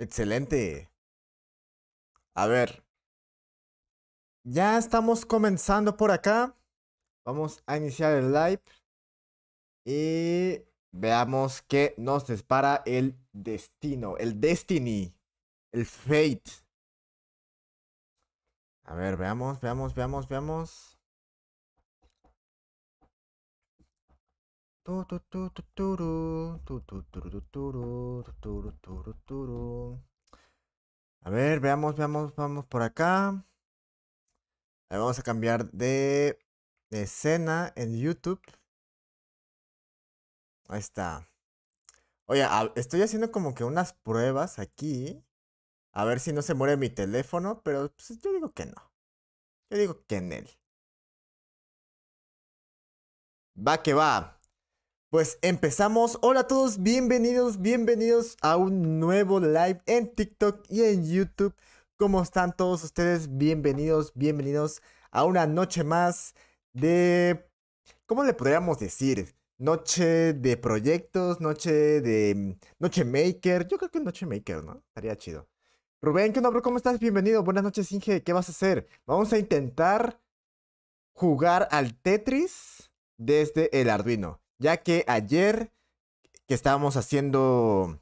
Excelente. A ver. Ya estamos comenzando por acá. Vamos a iniciar el live. Y veamos qué nos dispara el destino, el destiny, el fate. A ver, veamos, veamos, veamos, veamos. A ver, veamos, veamos, vamos por acá. vamos a cambiar de, escena en YouTube. Ahí está. Oye, estoy haciendo como que unas pruebas aquí. A ver si no se muere mi teléfono, pero pues, yo digo que no. Yo digo que en él. Va que va. Pues empezamos. Hola a todos, bienvenidos, bienvenidos a un nuevo live en TikTok y en YouTube. ¿Cómo están todos ustedes? Bienvenidos, bienvenidos a una noche más de... ¿Cómo le podríamos decir? Noche de proyectos, noche de... Noche maker. Yo creo que noche maker, ¿no? Estaría chido. Rubén, ¿qué nombre? ¿Cómo estás? Bienvenido. Buenas noches, Inge. ¿Qué vas a hacer? Vamos a intentar jugar al Tetris desde el Arduino ya que ayer que estábamos haciendo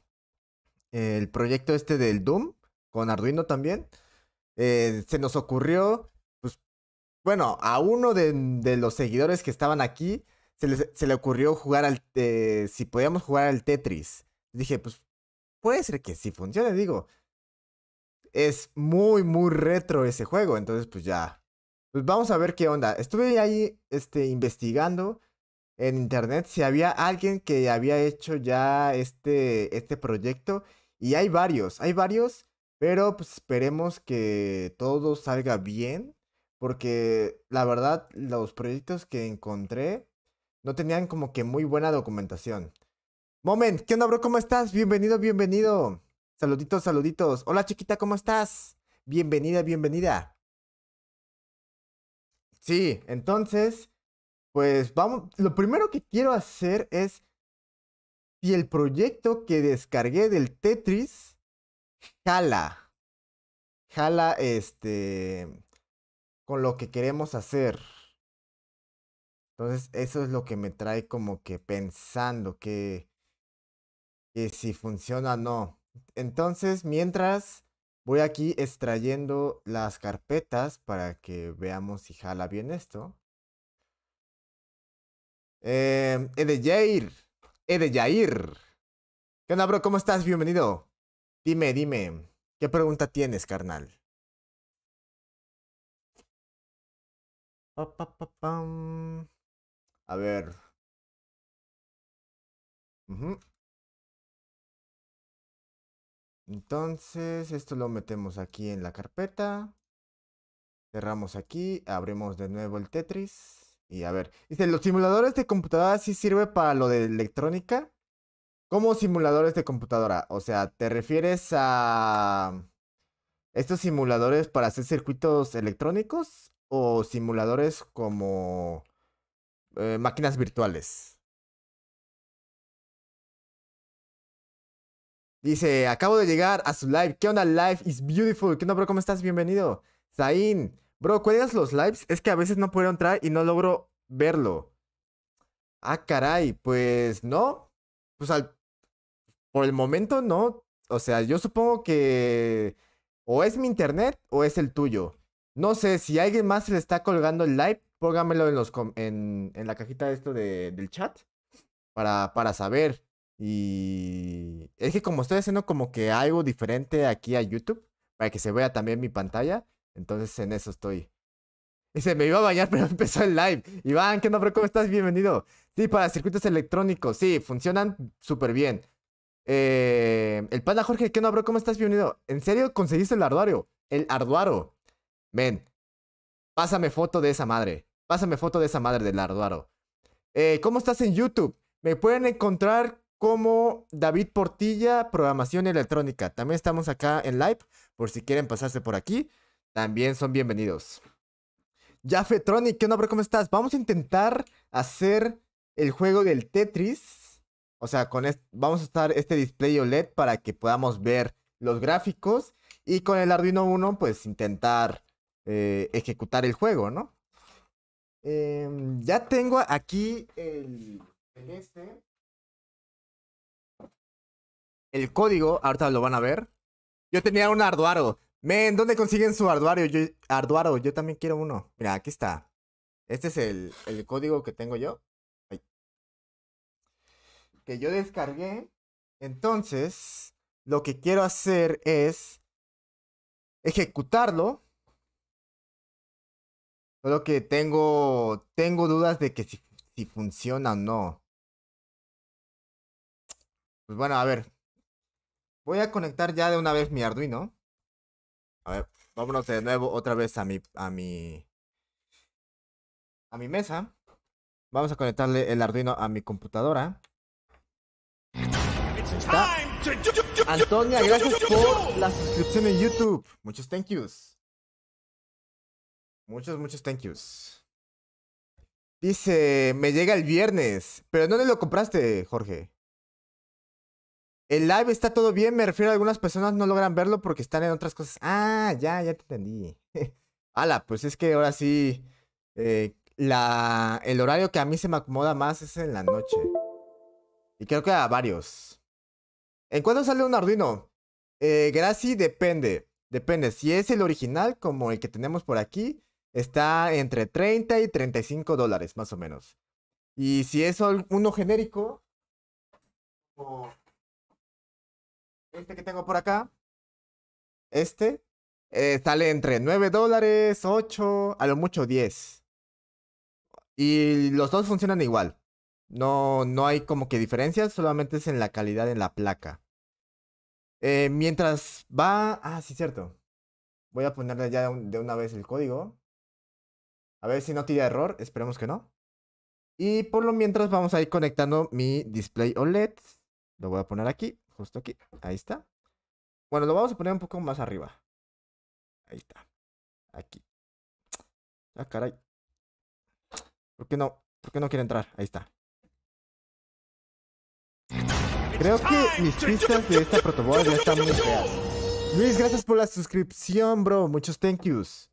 el proyecto este del Doom, con Arduino también, eh, se nos ocurrió, pues, bueno, a uno de, los seguidores que estaban aquí, se, se le ocurrió jugar al, eh, si podíamos jugar al Tetris. Dije, pues, puede ser que sí funcione, digo. Es muy, muy retro ese juego, entonces, pues ya. Pues vamos a ver qué onda. Estuve ahí, este, investigando en internet si había alguien que había hecho ya este, este proyecto. Y hay varios, hay varios, pero pues esperemos que todo salga bien. Porque la verdad, los proyectos que encontré no tenían como que muy buena documentación. Moment, ¿qué onda, bro? ¿Cómo estás? Bienvenido, bienvenido. Saluditos, saluditos. Hola, chiquita, ¿cómo estás? Bienvenida, bienvenida. Sí, entonces, pues vamos, lo primero que quiero hacer es si el proyecto que descargué del Tetris jala, jala este, con lo que queremos hacer. Entonces, eso es lo que me trae como que pensando que, que si funciona o no. Entonces, mientras voy aquí extrayendo las carpetas para que veamos si jala bien esto. Eh, de Jair. ¿Qué onda, bro? ¿Cómo estás? Bienvenido. Dime, dime. ¿Qué pregunta tienes, carnal? A ver. Entonces, esto lo metemos aquí en la carpeta. Cerramos aquí. Abrimos de nuevo el Tetris. Y a ver, dice, ¿los simuladores de computadora sí sirve para lo de electrónica? ¿Cómo simuladores de computadora? O sea, ¿te refieres a estos simuladores para hacer circuitos electrónicos o simuladores como eh, máquinas virtuales? Dice, acabo de llegar a su live. ¿Qué onda, live? Is beautiful. ¿Qué onda, bro? ¿Cómo estás? Bienvenido. Zain, Bro, ¿cuelgas los lives? Es que a veces no puedo entrar y no logro verlo. Ah, caray, pues no. Pues al... Por el momento no. O sea, yo supongo que... O es mi internet o es el tuyo. No sé, si alguien más le está colgando el live, póngamelo en, los en, en la cajita de esto del chat. Para, para saber. Y es que como estoy haciendo como que algo diferente aquí a YouTube, para que se vea también mi pantalla, entonces en eso estoy. Y me iba a bañar, pero empezó el live. Iván, ah, ¿qué nombre? ¿Cómo estás? Bienvenido. Sí, para circuitos electrónicos. Sí, funcionan súper bien. Eh, el pana Jorge, ¿qué no nombre? ¿Cómo estás? Bienvenido. ¿En serio conseguiste el arduario? El arduaro. Ven, pásame foto de esa madre. Pásame foto de esa madre del arduaro. Eh, ¿Cómo estás en YouTube? Me pueden encontrar como David Portilla, Programación Electrónica. También estamos acá en live, por si quieren pasarse por aquí también son bienvenidos. Jafe ¿qué onda, ¿Cómo estás? Vamos a intentar hacer el juego del Tetris. O sea, con vamos a usar este display OLED para que podamos ver los gráficos. Y con el Arduino 1, pues intentar eh, ejecutar el juego, ¿no? Em, ya tengo aquí el, este. el código, ahorita lo van a ver. Yo tenía un Arduino Men, ¿dónde consiguen su arduario? Yo, Arduaro, yo también quiero uno. Mira, aquí está. Este es el, el código que tengo yo. Que yo descargué. Entonces, lo que quiero hacer es ejecutarlo. Solo que tengo, tengo dudas de que si, si funciona o no. Pues bueno, a ver. Voy a conectar ya de una vez mi Arduino. A ver, vámonos de nuevo otra vez a mi, a mi, a mi mesa. Vamos a conectarle el Arduino a mi computadora. Antonia, gracias por la suscripción en YouTube. Muchos thank yous. Muchos, muchos thank yous. Dice, me llega el viernes. Pero ¿dónde lo compraste, Jorge? El live está todo bien, me refiero a algunas personas no logran verlo porque están en otras cosas. Ah, ya, ya te entendí. Ala, pues es que ahora sí, eh, la, el horario que a mí se me acomoda más es en la noche. Y creo que a varios. ¿En cuándo sale un Arduino? Eh, Graci, depende. Depende. Si es el original, como el que tenemos por aquí, está entre 30 y 35 dólares, más o menos. Y si es uno genérico, este que tengo por acá, este, eh, sale entre 9 dólares, 8, a lo mucho 10. Y los dos funcionan igual. No, no hay como que diferencias, solamente es en la calidad en la placa. Eh, mientras va... Ah, sí, cierto. Voy a ponerle ya de una vez el código. A ver si no tira error, esperemos que no. Y por lo mientras vamos a ir conectando mi display OLED. Lo voy a poner aquí justo aquí. Ahí está. Bueno, lo vamos a poner un poco más arriba. Ahí está. Aquí. Ah, caray. ¿Por qué no? ¿Por qué no quiere entrar? Ahí está. Creo que mis pistas de esta protoboard ya están muy feas. Luis, gracias por la suscripción, bro. Muchos thank yous.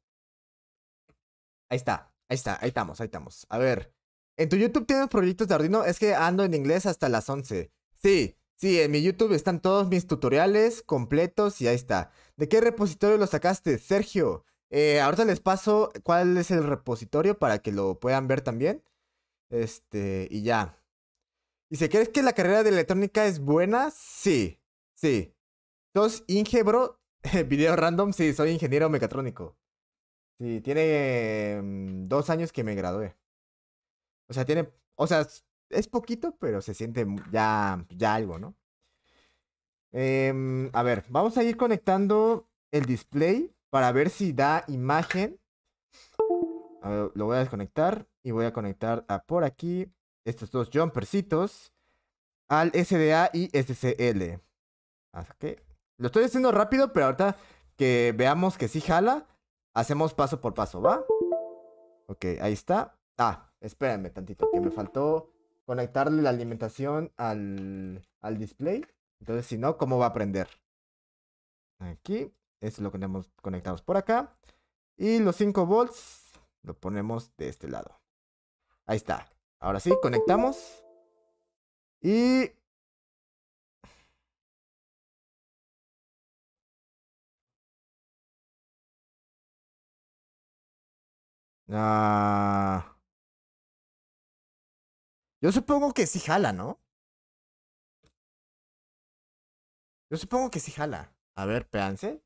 Ahí está, ahí está, ahí estamos, ahí estamos. A ver, ¿en tu YouTube tienes proyectos de Arduino? Es que ando en inglés hasta las 11. Sí, Sí, en mi YouTube están todos mis tutoriales completos y ahí está. ¿De qué repositorio lo sacaste, Sergio? Eh, ahorita les paso cuál es el repositorio para que lo puedan ver también. Este, y ya. ¿Y si crees que la carrera de electrónica es buena? Sí, sí. ¿Sos ingebro? Video random, sí, soy ingeniero mecatrónico. Sí, tiene mm, dos años que me gradué. O sea, tiene. O sea, es poquito, pero se siente ya, ya algo, ¿no? Em, a ver, vamos a ir conectando el display para ver si da imagen. lo voy a desconectar y voy a conectar a por aquí estos dos jumpercitos al SDA y SCL. Así que lo estoy haciendo rápido, pero ahorita que veamos que sí jala, hacemos paso por paso, ¿va? Ok, ahí está. Ah, espérenme tantito, que me faltó conectarle la alimentación al, al display. Entonces, si no, ¿cómo va a prender? Aquí, es lo que tenemos, conectamos por acá. Y los 5 volts lo ponemos de este lado. Ahí está. Ahora sí, conectamos. Y... Ah... Yo supongo que sí jala, ¿no? Yo supongo que sí jala. A ver, peance.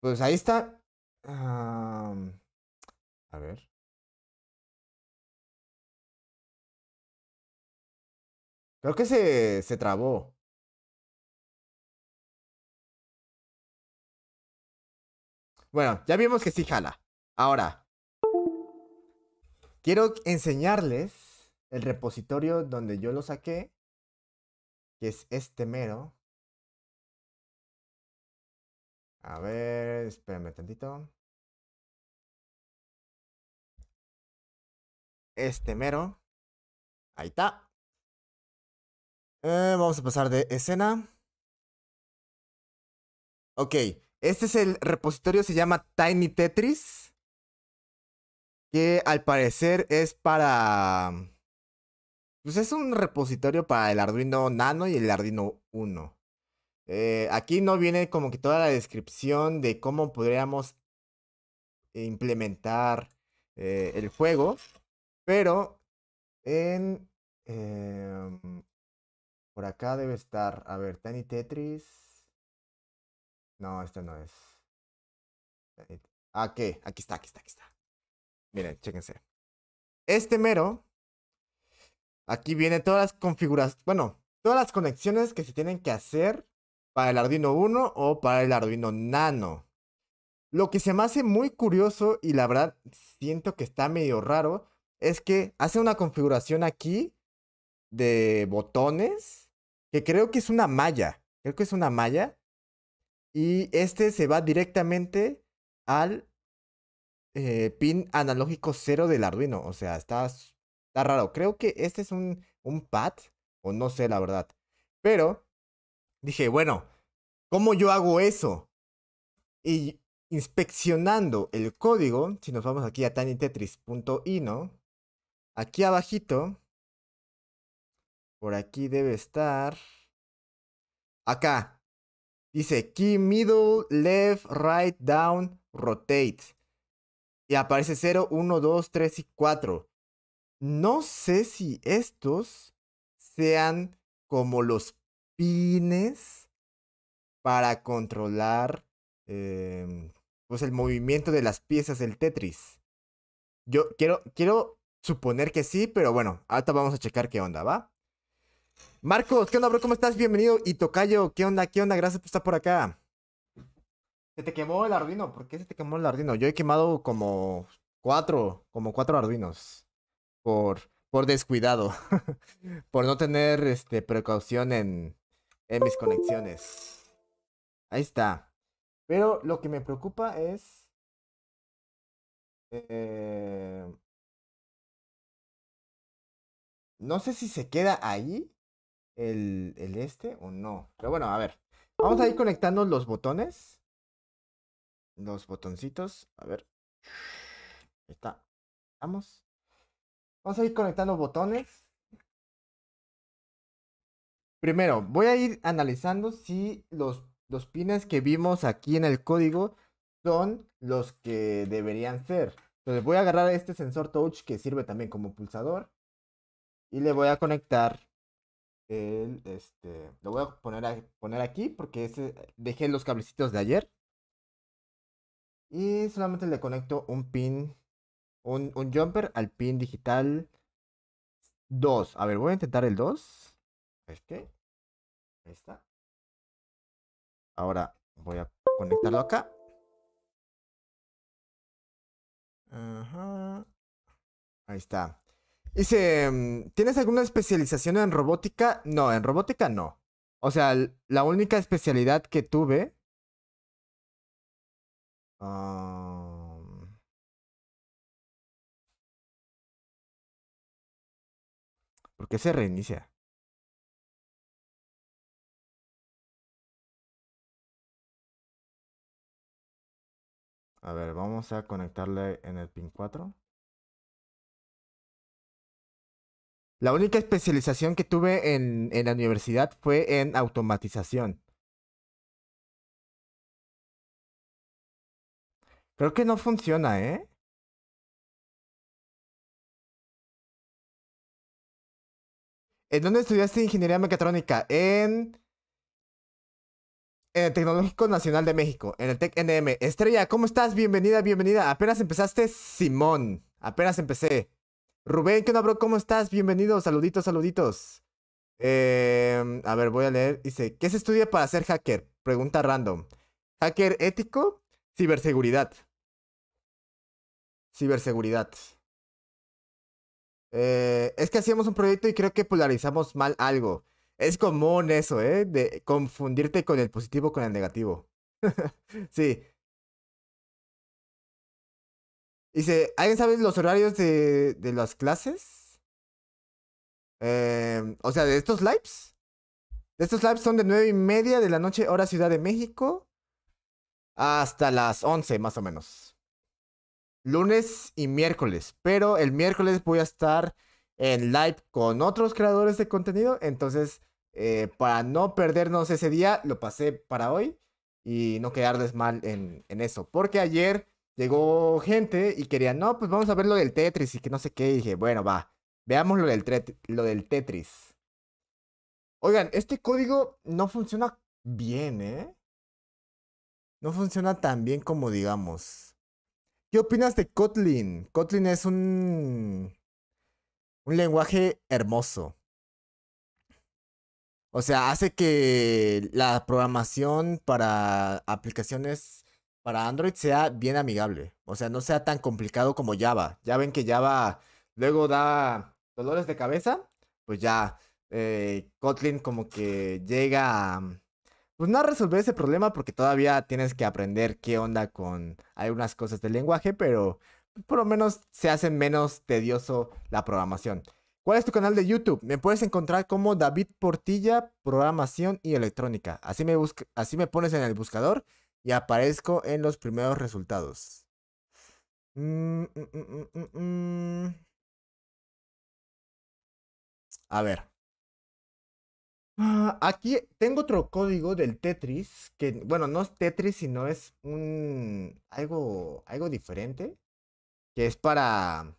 Pues ahí está. a ver. Creo que se, se trabó. Bueno, ya vimos que sí jala. Ahora, Quiero enseñarles el repositorio donde yo lo saqué, que es este mero. A ver, espérame tantito. Este mero. Ahí está. Eh, vamos a pasar de escena. Ok, este es el repositorio, se llama Tiny Tetris que al parecer es para... Mm, pues es un repositorio para el Arduino Nano y el Arduino 1. Eh, aquí no viene como que toda la descripción de cómo podríamos implementar eh, el juego, pero en... Em, por acá debe estar, a ver, Tiny Tetris. No, esto no es. Ah, aquí está, aquí está, aquí está. Miren, chéquense. Este mero. Aquí viene todas las configuraciones. Bueno, todas las conexiones que se tienen que hacer para el Arduino 1 o para el Arduino Nano. Lo que se me hace muy curioso y la verdad siento que está medio raro es que hace una configuración aquí de botones que creo que es una malla. Creo que es una malla. Y este se va directamente al eh, pin analógico cero del Arduino. O sea, está, está raro. Creo que este es un, un pad, o no sé la verdad. Pero dije, bueno, ¿cómo yo hago eso? Y inspeccionando el código, si nos vamos aquí a tinytetris.ino, aquí abajito, por aquí debe estar, acá, dice key middle, left, right, down, rotate y aparece 0, 1, 2, 3 y 4. No sé si estos sean como los pines para controlar em, pues el movimiento de las piezas del Tetris. Yo quiero, quiero suponer que sí, pero bueno, ahorita vamos a checar qué onda, ¿va? Marcos, ¿qué onda, bro? ¿Cómo estás? Bienvenido. Y Tocayo, ¿qué onda? ¿Qué onda? Gracias por estar por acá. Se te quemó el Arduino. ¿Por qué se te quemó el Arduino? Yo he quemado como cuatro, como cuatro Arduinos. Por, por descuidado. por no tener este, precaución en, en mis conexiones. Ahí está. Pero lo que me preocupa es. Eh, no sé si se queda ahí el, el este o no. Pero bueno, a ver. Vamos a ir conectando los botones los botoncitos. A ver. Ahí está. Vamos. Vamos a ir conectando botones. Primero, voy a ir analizando si los, los pines que vimos aquí en el código son los que deberían ser. Entonces voy a agarrar este sensor touch que sirve también como pulsador. Y le voy a conectar el, este, lo voy a poner, a, poner aquí porque ese, dejé los cablecitos de ayer. Y solamente le conecto un pin, un, jumper al pin digital 2. A ver, voy a intentar el 2. Este. Ahí está. Ahora voy a conectarlo acá. Ajá. Ahí está. Dice, mm, ¿tienes alguna especialización en robótica? No, en robótica no. O sea, la única especialidad que tuve ¿Por qué se reinicia? A ver, vamos a conectarle en el pin 4. La única especialización que tuve en la universidad fue en automatización. Creo que no funciona, ¿eh? ¿En dónde estudiaste ingeniería mecatrónica? En... el Tecnológico Nacional de México, en el TECNM. Estrella, ¿cómo estás? Bienvenida, bienvenida. Apenas empezaste, Simón. Apenas empecé. Rubén, ¿qué onda, bro? ¿Cómo estás? Bienvenido. Saluditos, saluditos. Em, a ver, voy a leer. Dice, ¿qué se estudia para ser hacker? Pregunta random. ¿Hacker ético? Ciberseguridad. Ciberseguridad. Eh, es que hacíamos un proyecto y creo que polarizamos mal algo. Es común eso, ¿eh? De confundirte con el positivo con el negativo. sí. Dice, ¿alguien sabe los horarios de, las clases? Em, o sea, de estos lives. Estos lives son de 9 y media de la noche, hora Ciudad de México, hasta las 11 más o menos lunes y miércoles. Pero el miércoles voy a estar en live con otros creadores de contenido. Entonces, eh, para no perdernos ese día, lo pasé para hoy y no quedarles mal en, eso. Porque ayer llegó gente y querían, no, pues vamos a ver lo del Tetris y que no sé qué. Y dije, bueno, va, veamos lo del, lo del Tetris. Oigan, este código no funciona bien, ¿eh? No funciona tan bien como digamos. ¿Qué opinas de Kotlin? Kotlin es un, un lenguaje hermoso. O sea, hace que la programación para aplicaciones para Android sea bien amigable. O sea, no sea tan complicado como Java. Ya ven que Java luego da dolores de cabeza. Pues ya, eh, Kotlin como que llega pues no resolver ese problema porque todavía tienes que aprender qué onda con algunas cosas del lenguaje, pero por lo menos se hace menos tedioso la programación. ¿Cuál es tu canal de YouTube? Me puedes encontrar como David Portilla, Programación y Electrónica. Así me, así me pones en el buscador y aparezco en los primeros resultados. Mm, mm, mm, a ver. Ah, aquí tengo otro código del Tetris, que bueno, no es Tetris, sino es un algo, algo diferente, que es para...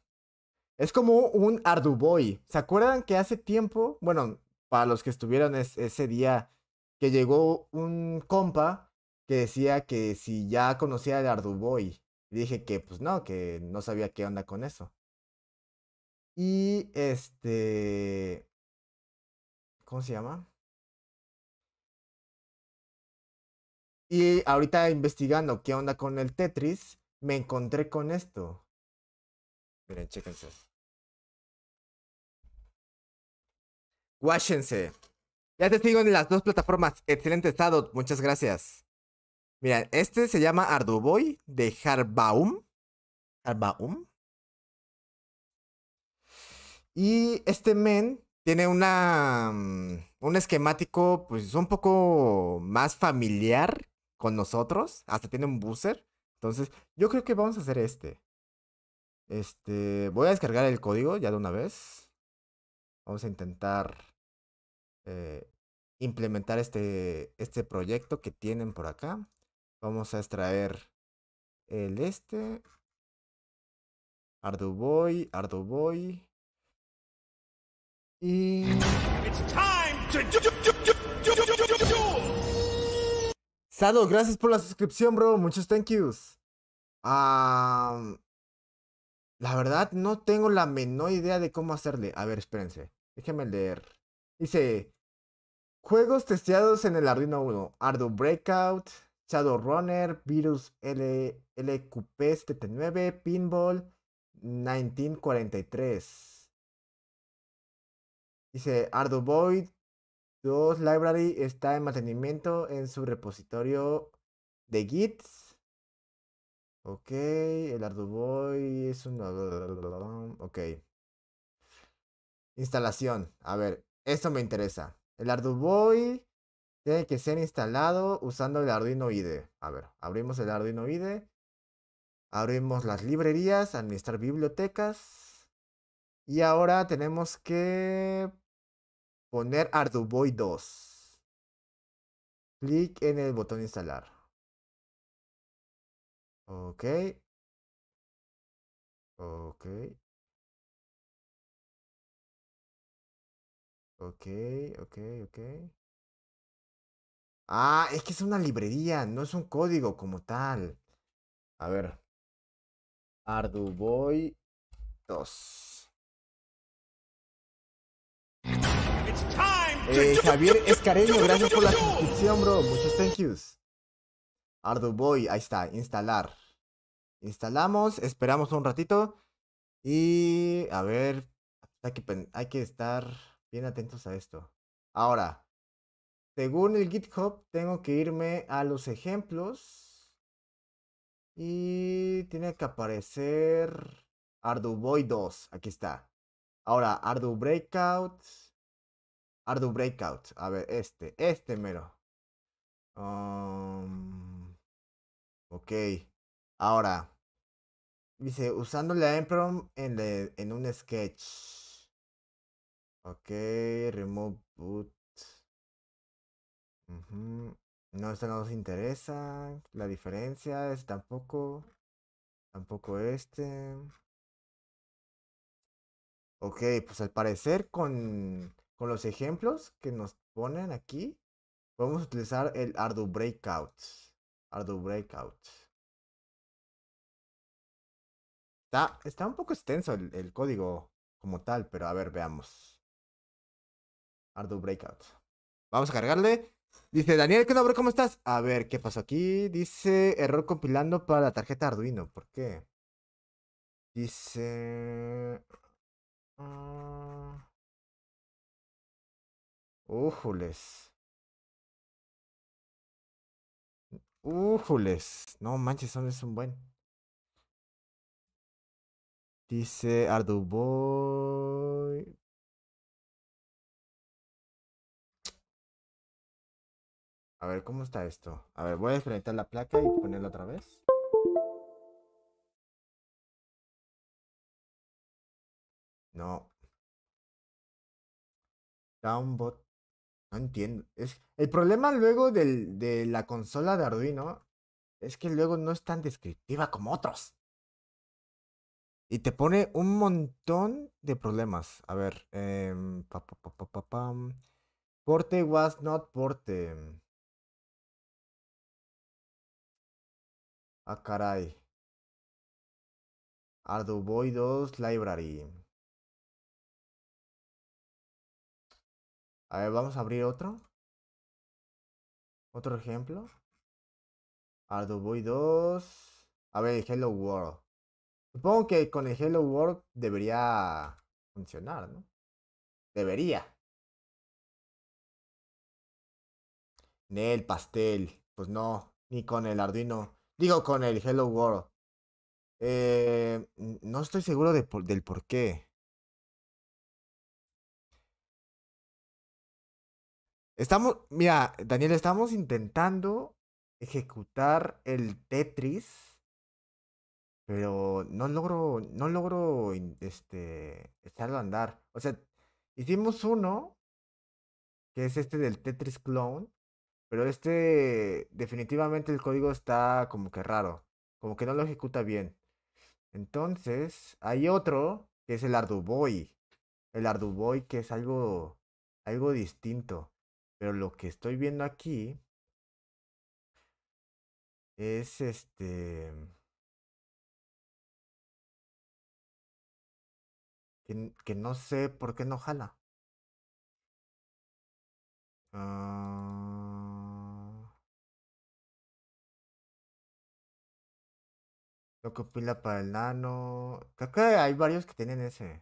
Es como un Arduboy. ¿Se acuerdan que hace tiempo, bueno, para los que estuvieron ese día, que llegó un compa que decía que si ya conocía el Arduboy, dije que pues no, que no sabía qué onda con eso. Y este... ¿Cómo se llama? Y ahorita investigando qué onda con el Tetris, me encontré con esto. Miren, chéquense. Guáchense. Ya te sigo en las dos plataformas. Excelente estado. Muchas gracias. Mira, este se llama Arduboy de Harbaum. Harbaum. Y este men tiene una, mm, un esquemático pues un poco más familiar con nosotros, hasta tiene un buzzer. Entonces, yo creo que vamos a hacer este. Este, voy a descargar el código ya de una vez. Vamos a intentar eh, implementar este, este proyecto que tienen por acá. Vamos a extraer el este. Arduboy, Arduboy. Y... Sado, gracias por la suscripción, bro. Muchos thank yous. la verdad, no tengo la menor idea de cómo hacerle. A ver, espérense. Déjenme leer. Dice: Juegos testeados en el Arduino 1. Arduino Breakout, Runner. Virus L LQP79, Pinball 1943. Dice Arduboid 2 Library está en mantenimiento en su repositorio de Git. Ok, el Arduboid es un... Ok. Instalación. A ver, esto me interesa. El Arduino tiene que ser instalado usando el Arduino IDE. A ver, abrimos el Arduino IDE. Abrimos las librerías, administrar bibliotecas. Y ahora tenemos que Poner Arduboy 2. Clic en el botón instalar. Ok. Ok. Ok, ok, ok. Ah, es que es una librería, no es un código como tal. A ver. Arduboy 2. Eh, Javier Escareño, gracias por la suscripción, bro. muchas thank yous. ahí está, instalar. Instalamos, esperamos un ratito. Y a ver, hay que, hay que estar bien atentos a esto. Ahora, según el GitHub, tengo que irme a los ejemplos. Y tiene que aparecer Arduboy 2. Aquí está. Ahora, Ardu Breakout. Ardu Breakout. A ver, este, este mero. Um, ok. Ahora. Dice, usando la Emprom en, en un sketch. Ok, Remote boot. No, esta no nos interesa. La diferencia es este tampoco. Tampoco este. Ok, pues al parecer con con los ejemplos que nos ponen aquí, podemos utilizar el Ardu Breakout. Ardu Breakout. Está, está un poco extenso el, código como tal, pero a ver, veamos. Ardu Breakout. Vamos a cargarle. Dice, Daniel, ¿qué nombre? ¿Cómo estás? A ver, ¿qué pasó aquí? Dice, error compilando para la tarjeta Arduino. ¿Por qué? Dice... Ah, ¡Ujules! ¡Ujules! No manches, son es un buen. Dice Arduboy. A ver, ¿cómo está esto? A ver, voy a desconectar la placa y ponerla otra vez. No. Downbot no entiendo. Es, el problema luego del, de la consola de Arduino es que luego no es tan descriptiva como otros. Y te pone un montón de problemas. A ver, eh, pa, porte was not porte. a ah, caray. Arduino Library. A ver, vamos a abrir otro. Otro ejemplo. Arduino 2. A ver, Hello World. Supongo que con el Hello World debería funcionar, ¿no? Debería. Nel, pastel. Pues no, ni con el Arduino. Digo, con el Hello World. Eh, no estoy seguro del por qué. Estamos, mira, Daniel, estamos intentando ejecutar el Tetris, pero no logro, no logro, este, echarlo a andar. O sea, hicimos uno, que es este del Tetris Clone, pero este, definitivamente el código está como que raro, como que no lo ejecuta bien. Entonces, hay otro, que es el Arduboy. El Arduboy, que es algo, algo distinto. Pero lo que estoy viendo aquí es este... Que, no sé por qué no jala. ah Lo que para el nano. acá hay varios que tienen ese.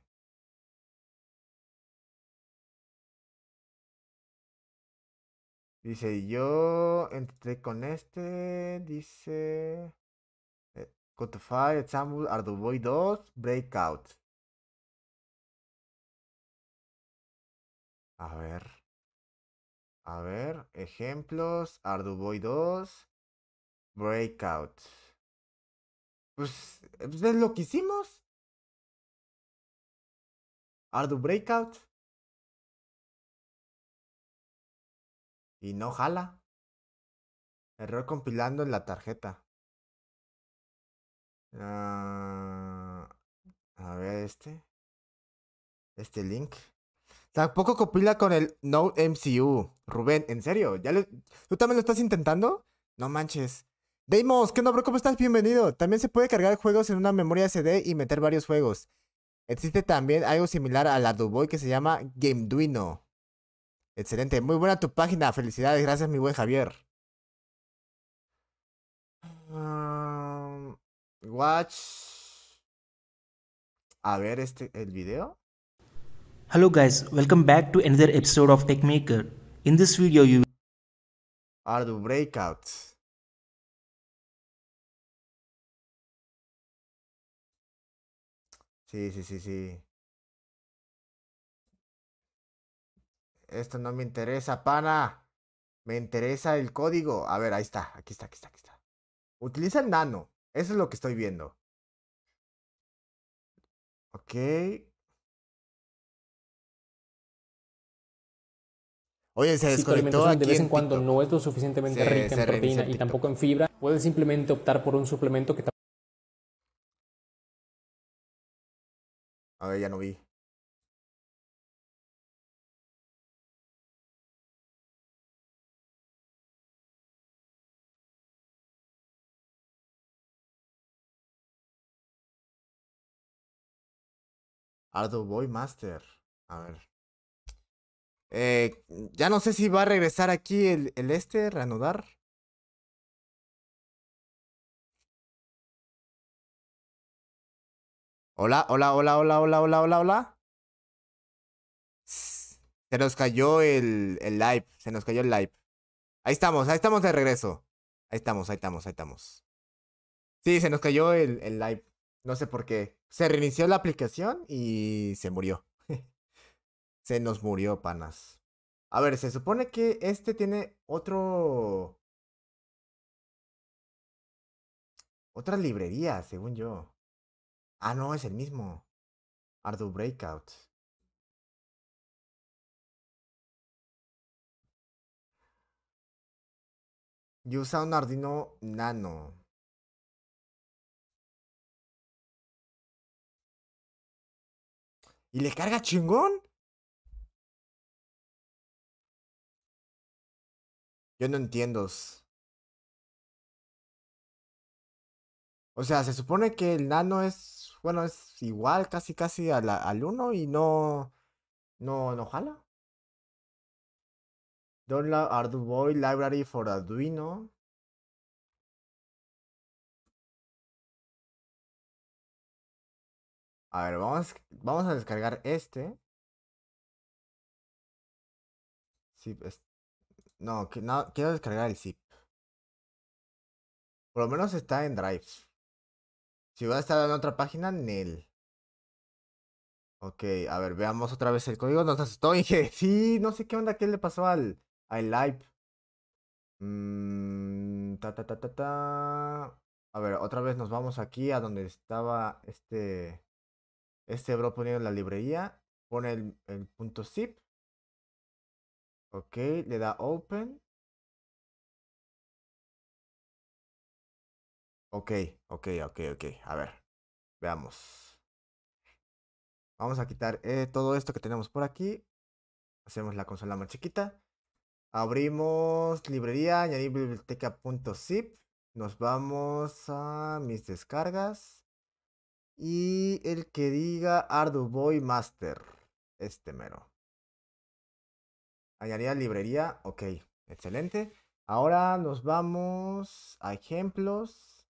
Dice, yo entré con este, dice... Eh, Cotify, Example, Arduino 2, Breakout. A ver. A ver, ejemplos, Arduino 2, Breakout. Pues, es pues, lo que hicimos? Arduino Breakout. Y no jala. Error compilando en la tarjeta. Ah, a ver este. Este link. Tampoco compila con el No MCU. Rubén, ¿en serio? ¿Ya ¿Tú también lo estás intentando? No manches. Deimos, ¿qué nombre? ¿Cómo estás? Bienvenido. También se puede cargar juegos en una memoria CD y meter varios juegos. Existe también algo similar a la Duboy que se llama Gameduino. Excelente, muy buena tu página. Felicidades, gracias, mi buen Javier. Ah, watch. A ver este el video. Hello guys, welcome back to another episode of TechMaker. In this video you are the breakouts. Sí, sí, sí, sí. Esto no me interesa, pana. Me interesa el código. A ver, ahí está. Aquí está, aquí está, aquí está. Utiliza el nano. Eso es lo que estoy viendo. Ok. Oye, se desconectó de vez en, cuando no es lo suficientemente rico en proteína y tampoco en fibra, puedes simplemente optar por un suplemento que... A ver, ya no vi. Ardo Boy Master. A ver. Eh, ya no sé si va a regresar aquí el, el este, reanudar. Hola, hola, hola, hola, hola, hola, hola, hola. Se nos cayó el, el live, se nos cayó el live. Ahí estamos, ahí estamos de regreso. Ahí estamos, ahí estamos, ahí estamos. Sí, se nos cayó el live. No sé por qué. Se reinició la aplicación y se murió. se nos murió, panas. A ver, se supone que este tiene otro... Otra librería, según yo. Ah, no, es el mismo. Ardu Breakout. Yo usa un Arduino Nano. y le carga chingón. Yo no entiendo. O sea, se supone que el nano es, bueno, es igual casi casi al uno y no, no, no jala. Download Arduino Library for Arduino. A ver, vamos, vamos a descargar este. Zip. No, quiero descargar el zip. Por lo menos está en drive. Si va a estar en otra página, Nel. Ok, a ver, veamos otra vez el código. Nos asustó, sí, no sé qué onda, qué le pasó al, al live. Mm, ta, ta, ta, ta. A ver, otra vez nos vamos aquí a donde estaba este... Este bro poniendo la librería. Pone el, punto zip. Ok, le da open. Ok, ok, ok, ok. A ver, veamos. Vamos a quitar eh, todo esto que tenemos por aquí. Hacemos la consola más chiquita. Abrimos librería, añadir biblioteca punto zip. Nos vamos a mis descargas. Y el que diga Arduboy Master. Este mero. Añadiría librería. Ok, excelente. Ahora nos vamos a ejemplos.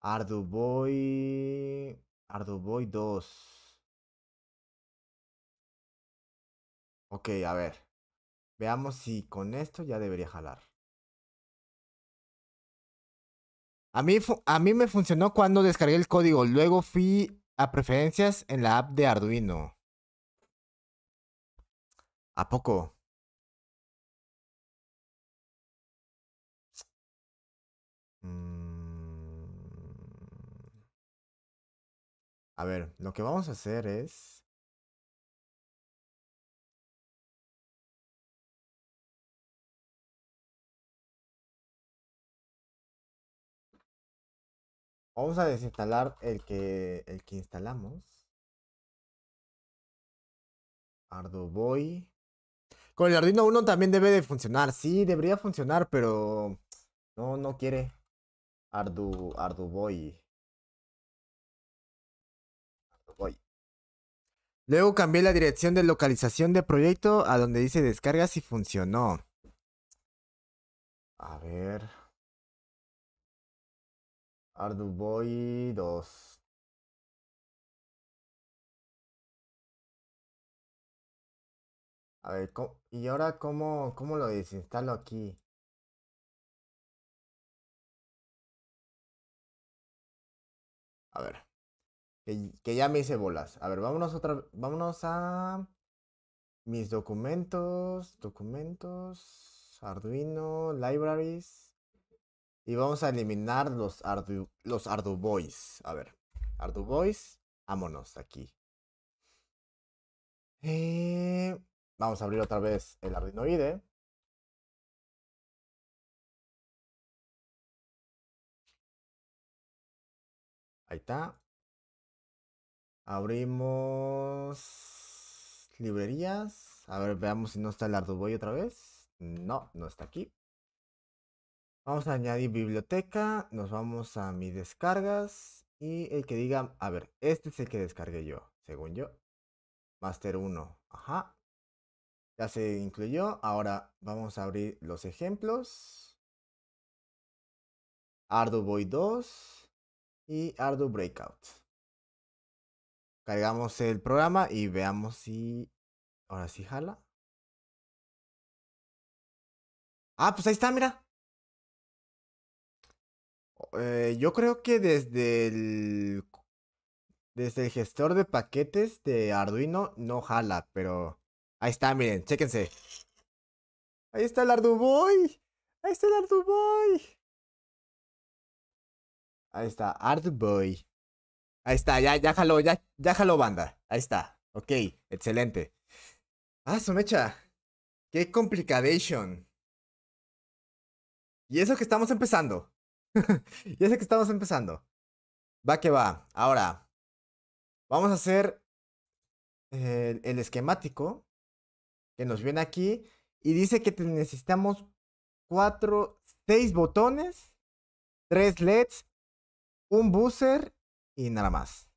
Arduboy. Arduboy 2. Ok, a ver. Veamos si con esto ya debería jalar. A mí, a me funcionó cuando descargué el código. Luego fui a preferencias en la app de Arduino. ¿A poco? Mm. A ver, lo que vamos a hacer es... Vamos a desinstalar el que, el que instalamos. Arduboy Con el Arduino 1 también debe de funcionar. Sí, debería funcionar, pero no, no quiere. Arduboy. Arduboy. Luego cambié la dirección de localización de proyecto a donde dice descargas y funcionó. A ver. Arduboid. 2. A ver, ¿y ahora cómo, cómo lo desinstalo aquí? A ver. Que, que, ya me hice bolas. A ver, vámonos otra Vámonos a mis documentos. Documentos. Arduino. Libraries. Y vamos a eliminar los Ardu, los Ardu Boys. A ver, Ardu Boys, vámonos aquí. Eh, vamos a abrir otra vez el Arduinoide. Ahí está. Abrimos librerías. A ver, veamos si no está el Arduboy otra vez. No, no está aquí. Vamos a añadir biblioteca, nos vamos a mis descargas y el que diga, a ver, este es el que descargué yo, según yo. Master 1, ajá. Ya se incluyó, ahora vamos a abrir los ejemplos. Arduboy 2 y Ardu Breakout. Cargamos el programa y veamos si ahora sí jala. Ah, pues ahí está, mira. Eh, yo creo que desde el desde el gestor de paquetes de Arduino no jala, pero ahí está, miren, chéquense. Ahí está el Arduboy. Ahí está el Arduboy. Ahí está Arduboy. Ahí está, ya ya jaló, ya ya banda. Ahí está. Ok, excelente. Ah, Sumecha! Qué complicadation. Y eso que estamos empezando. ya sé que estamos empezando. Va que va. Ahora, vamos a hacer eh, el, esquemático que nos viene aquí y dice que necesitamos cuatro, seis botones, tres LEDs, un buzzer y nada más.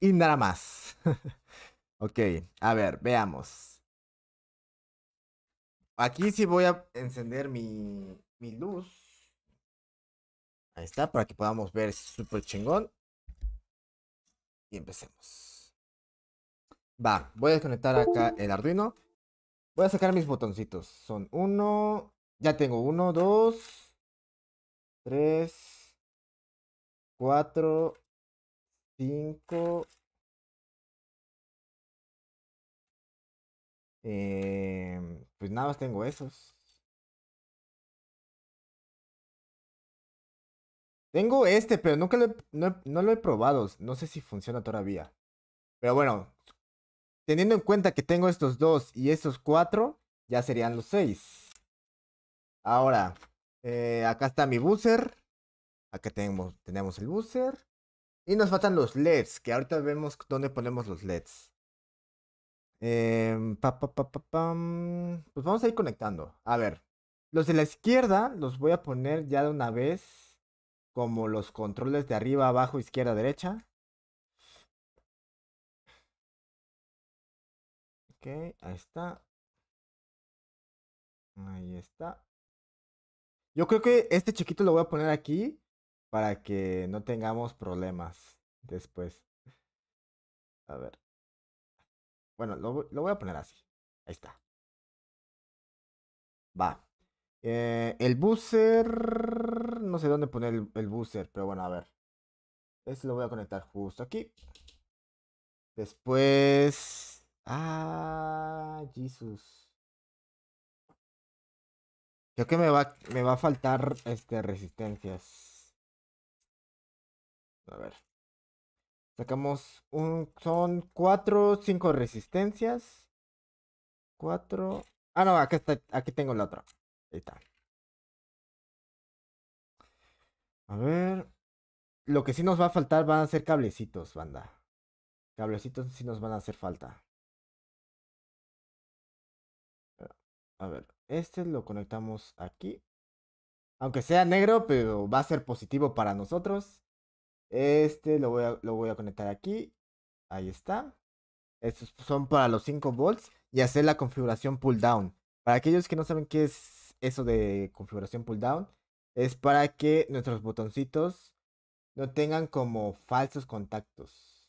Y nada más. ok, a ver, veamos. Aquí sí voy a encender mi, mi luz. Ahí está, para que podamos ver súper chingón. Y empecemos. Va, voy a desconectar acá el Arduino. Voy a sacar mis botoncitos. Son uno. Ya tengo uno, dos, tres, cuatro, cinco. Em, pues nada más tengo esos. Tengo este, pero nunca lo he, no, lo he probado. No sé si funciona todavía. Pero bueno, teniendo en cuenta que tengo estos dos y estos cuatro, ya serían los seis. Ahora, eh, acá está mi buzzer. Acá tenemos, tenemos el buzzer. Y nos faltan los LEDs, que ahorita vemos dónde ponemos los LEDs. Eh, em, Pues vamos a ir conectando. A ver, los de la izquierda los voy a poner ya de una vez como los controles de arriba, abajo, izquierda, derecha. Ok, ahí está. Ahí está. Yo creo que este chiquito lo voy a poner aquí para que no tengamos problemas después. A ver. Bueno, lo, lo voy a poner así. Ahí está. Va. Eh, el booster No sé dónde poner el, el buzzer, pero bueno, a ver. Este lo voy a conectar justo aquí. Después. Ah, Jesus. Creo que me va, me va a faltar este, resistencias. A ver. Sacamos un. Son cuatro, cinco resistencias. Cuatro. Ah, no, está. Aquí tengo la otra. Ahí está. A ver. Lo que sí nos va a faltar van a ser cablecitos, banda. Cablecitos sí nos van a hacer falta. A ver, este lo conectamos aquí. Aunque sea negro, pero va a ser positivo para nosotros. Este lo voy a, lo voy a conectar aquí. Ahí está. Estos son para los 5 volts y hacer la configuración pull down. Para aquellos que no saben qué es eso de configuración pull down es para que nuestros botoncitos no tengan como falsos contactos,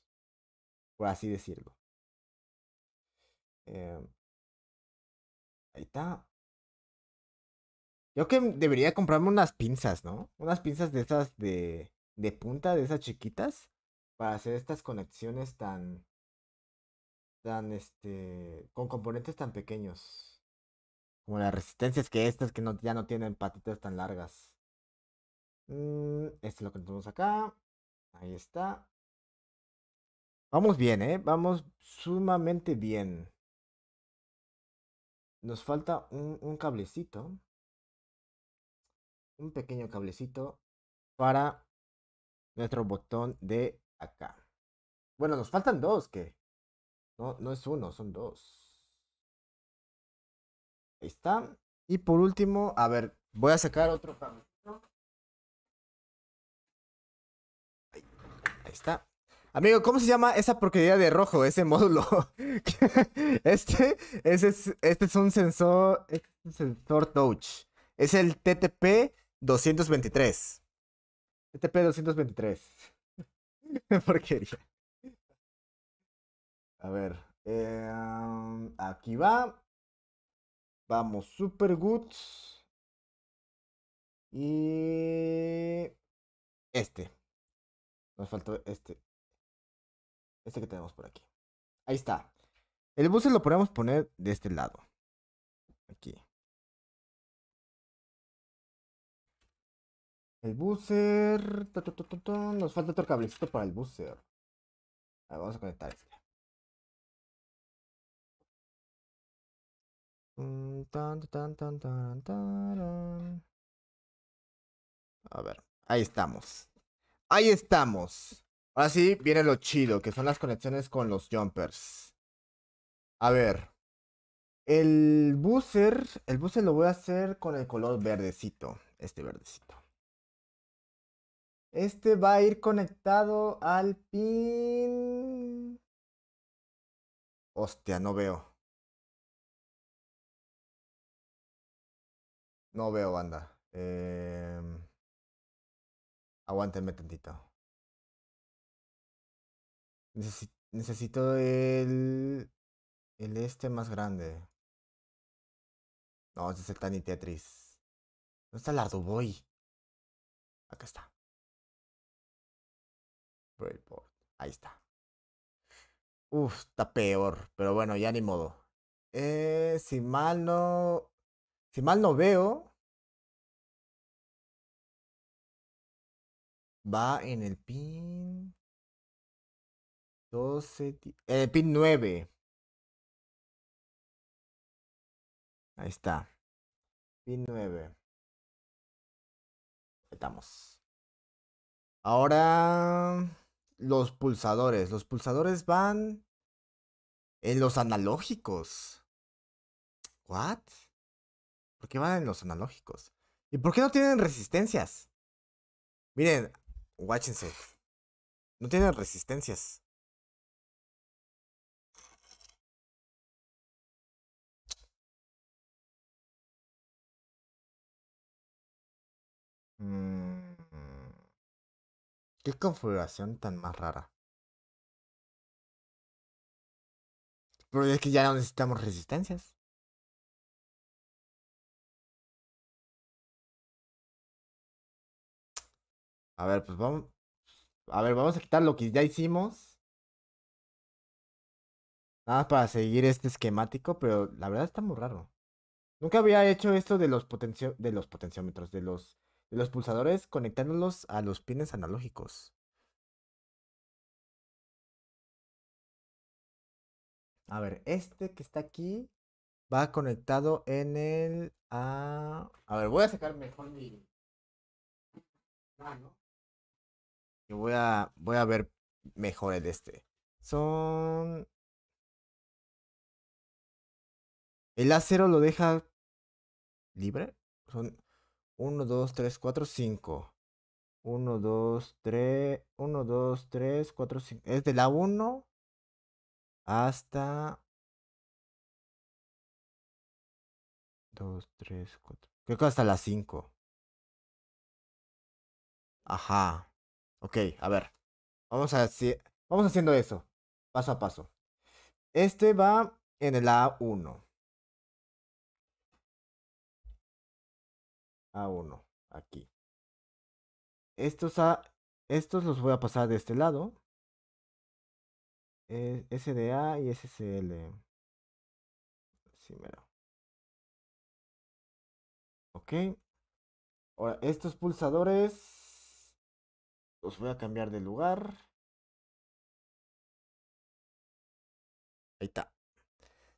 por así decirlo. Em, ahí está. Yo que debería comprarme unas pinzas, ¿no? Unas pinzas de esas de, de punta, de esas chiquitas, para hacer estas conexiones tan, tan, este, con componentes tan pequeños. Como las resistencias que estas que ya no tienen patitas tan largas. Mm, esto es lo que tenemos acá. Ahí está. Vamos bien, ¿eh? Vamos sumamente bien. Nos falta un, un cablecito. Un pequeño cablecito para nuestro botón de acá. Bueno, nos faltan dos, ¿qué? no, no es uno, son dos. Ahí está. Y por último, a ver, voy a sacar otro Ahí, está. Amigo, ¿cómo se llama esa porquería de rojo, ese módulo? este, ese es, este es un sensor, este sensor touch. Es el TTP 223. TTP 223. porquería. A ver, eh, um, aquí va. Vamos, Super Good. Y este. Nos faltó este. Este que tenemos por aquí. Ahí está. El buzzer lo podemos poner de este lado. Aquí. El buzzer. Nos falta otro cablecito para el buzzer. vamos a conectar este. Mm, a ver, ahí estamos. Ahí estamos. Ahora sí viene lo chido, que son las conexiones con los jumpers. A ver. El buzzer, el buzzer lo voy a hacer con el color verdecito, este verdecito. Este va a ir conectado al pin... Hostia, no veo. No veo banda. Eh... Aguántenme tantito. Necesito, el... El este más grande. No, ese es el Tani Tetris. ¿Dónde está el Arduboy? Acá está. Ahí está. Uf, está peor. Pero bueno, ya ni modo. Eh, si mal no si mal no veo, va en el pin 12, el eh, pin 9. Ahí está. Pin 9. Estamos. Ahora los pulsadores. Los pulsadores van en los analógicos. ¿What? Que qué van en los analógicos? ¿Y por qué no tienen resistencias? Miren, guáchense. No tienen resistencias. Mm. ¿Qué configuración tan más rara? Pero es que ya no necesitamos resistencias. A ver, pues vamos. A ver, vamos a quitar lo que ya hicimos. Nada para seguir este esquemático, pero la verdad está muy raro. Nunca había hecho esto de los de los potenciómetros, de los de los pulsadores conectándolos a los pines analógicos. A ver, este que está aquí va conectado en el a ah, A ver, voy a sacar mejor mi Ah, voy a, voy a ver mejor el este. Son... El acero lo deja libre. Son 1, 2, 3, 4, 5. 1, 2, 3. 1, 2, 3, 4, 5. Es de la 1 hasta 2, 3, 4. Creo que hasta la 5. Ajá. Ok, a ver. Vamos, a, vamos haciendo eso. Paso a paso. Este va en el A1. A1. Aquí. Estos, a, estos los voy a pasar de este lado. E, SDA y SCL. Sí, da. Ok. Ahora, estos pulsadores los voy a cambiar de lugar. Ahí está.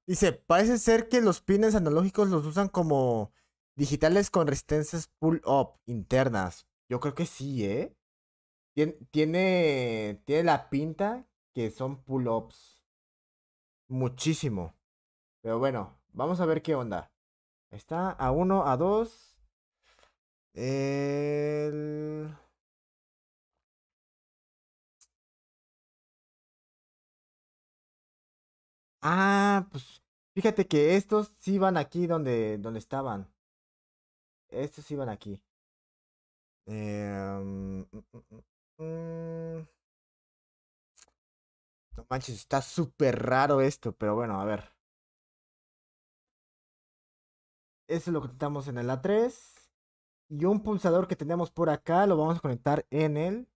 Dice, parece ser que los pines analógicos los usan como digitales con resistencias pull-up internas. Yo creo que sí, ¿eh? tiene, tiene la pinta que son pull-ups. Muchísimo. Pero bueno, vamos a ver qué onda. Está a uno, a dos El... Ah, pues fíjate que estos sí van aquí donde, donde estaban. Estos sí van aquí. Em, mm, mm, mm. no manches, está súper raro esto, pero bueno, a ver. Eso lo que conectamos en el A3. Y un pulsador que tenemos por acá lo vamos a conectar en el.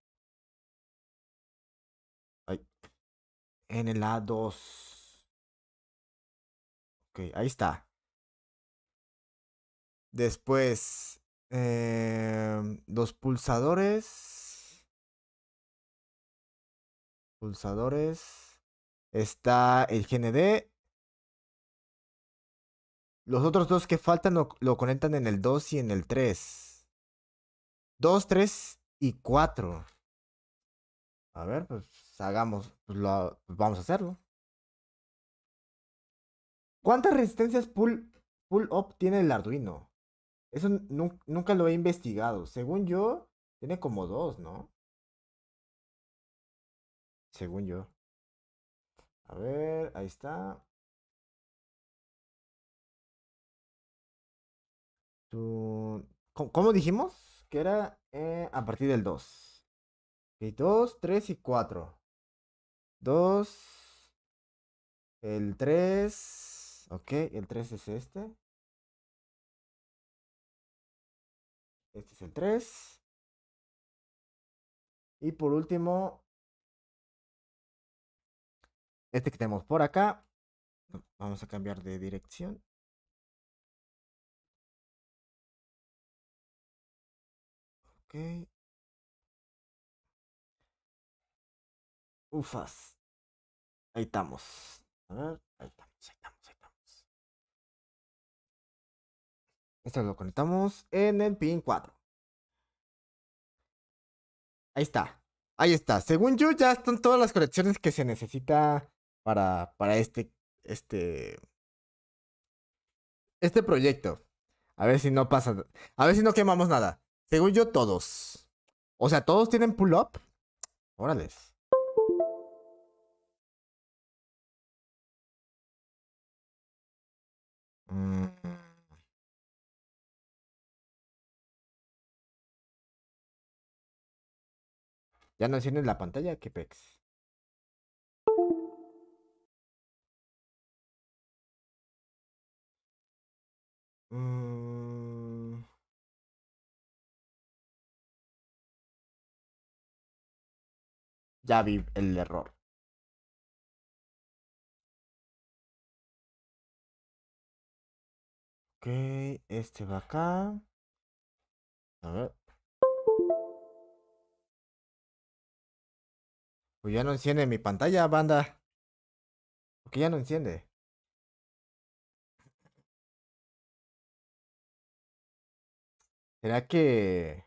en el A2. Ok, ahí está. Después, eh, los pulsadores. Pulsadores. Está el GND. Los otros dos que faltan lo, conectan en el 2 y en el 3. 2, 3 y 4. A ver, pues hagamos, pues, pues, vamos a hacerlo. ¿Cuántas resistencias pull, pull up tiene el Arduino? Eso nunca lo he investigado. Según yo, tiene como dos, ¿no? Según yo. A ver, ahí está. ¿Cómo dijimos? Que era eh, a partir del 2. Y 2, 3 y 4. 2. El 3. Ok, el 3 es este. Este es el 3. Y por último, este que tenemos por acá. Vamos a cambiar de dirección. Ok. Ufas. Ahí estamos. A ver. Esto lo conectamos en el pin 4. Ahí está. Ahí está. Según yo, ya están todas las conexiones que se necesita para, para este, este, este proyecto. A ver si no pasa. A ver si no quemamos nada. Según yo, todos. O sea, todos tienen pull-up. Órales. Mm. Ya no enciendes la pantalla, ¿Qué pex. Mm. Ya vi el error. Ok, este va acá. A ver. Pues ya no enciende mi pantalla, banda. Porque ya no enciende. ¿Será que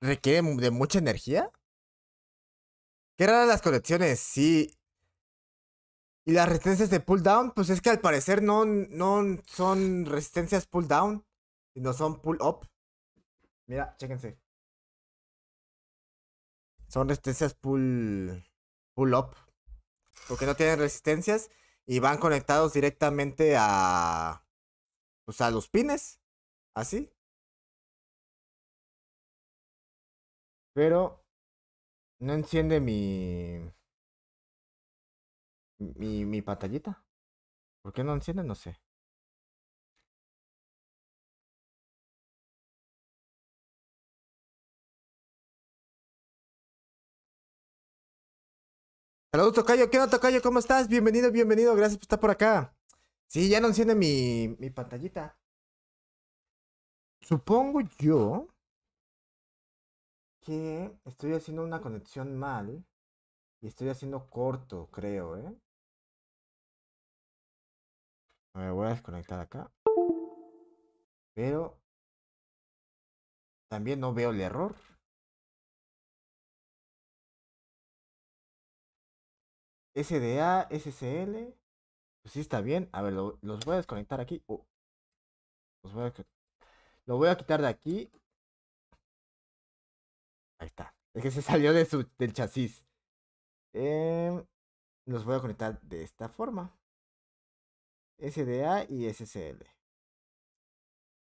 requiere de mucha energía? Qué raras las conexiones, sí. Y las resistencias de pull down, pues es que al parecer no, no son resistencias pull down, sino son pull up. Mira, chéquense son resistencias pull, pull up. Porque no tienen resistencias y van conectados directamente a, o pues, sea los pines. Así. Pero no enciende mi, mi, mi pantallita. ¿Por qué no enciende? No sé. Saludos, Tocayo. ¿Qué onda, Tocayo? ¿Cómo estás? Bienvenido, bienvenido. Gracias por estar por acá. Sí, ya no enciende mi, mi pantallita. Supongo yo que estoy haciendo una conexión mal y estoy haciendo corto, creo, ¿eh? Me voy a desconectar acá. Pero también no veo el error. SDA, SSL. Pues sí está bien. A ver, los voy a desconectar aquí. Uh. Los voy a, lo voy a quitar de aquí. Ahí está. Es que se salió de su, del chasis. Em, los voy a conectar de esta forma. SDA y SSL.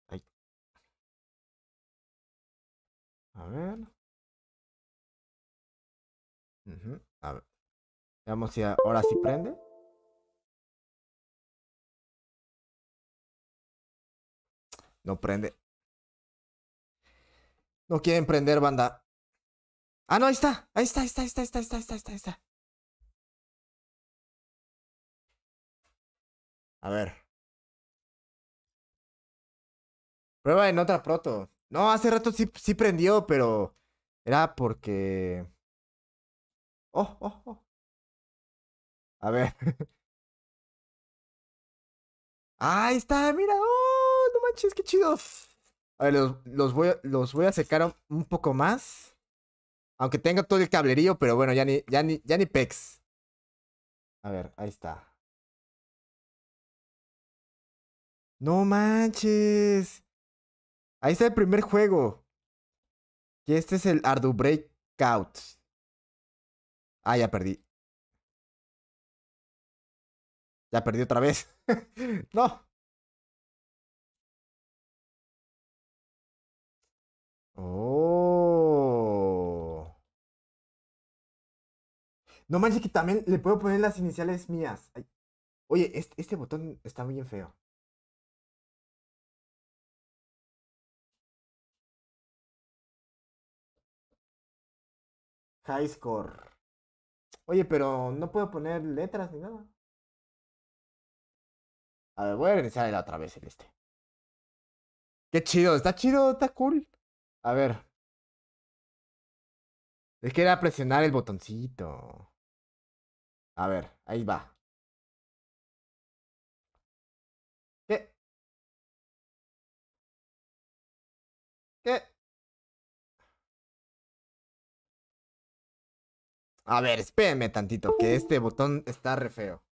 Ahí. A ver. A ver. Veamos si ahora sí prende. No prende. No quieren prender, banda. Ah, no, ahí está. Ahí está, ahí está, ahí está, ahí está, ahí está, ahí está, está. A ver. Prueba en otra proto. No, hace rato sí, sí prendió, pero era porque... Oh, oh, oh. A ver. Ahí está, mira. ¡Oh! No manches, qué chidos! A ver, los, los, voy, los voy a secar un poco más. Aunque tenga todo el cablerío, pero bueno, ya ni, ya ya pex. A ver, ahí está. No manches. Ahí está el primer juego. Y este es el Ardu Breakout. Ah, ya perdí. La perdí otra vez. no. Oh. No manches que también le puedo poner las iniciales mías. Oye, este, botón está muy feo. High score. Oye, pero no puedo poner letras ni nada. A ver, voy a iniciar otra vez el este. Qué chido, está chido, está cool. A ver. Es que era presionar el botoncito. A ver, ahí va. ¿Qué? ¿Qué? A ver, espérenme tantito, que este botón está re feo.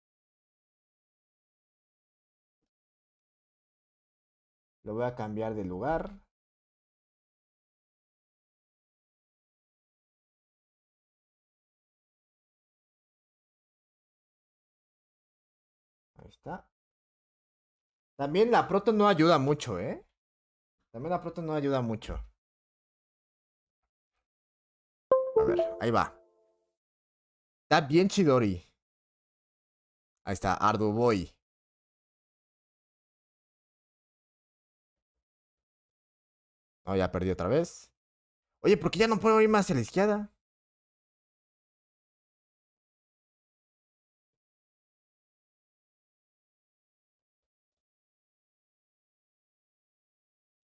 Lo voy a cambiar de lugar. Ahí está. También la proto no ayuda mucho, ¿eh? También la proto no ayuda mucho. A ver, ahí va. Está bien Chidori. Ahí está, Arduboy. No, ya perdí otra vez. Oye, ¿por qué ya no puedo ir más a la izquierda?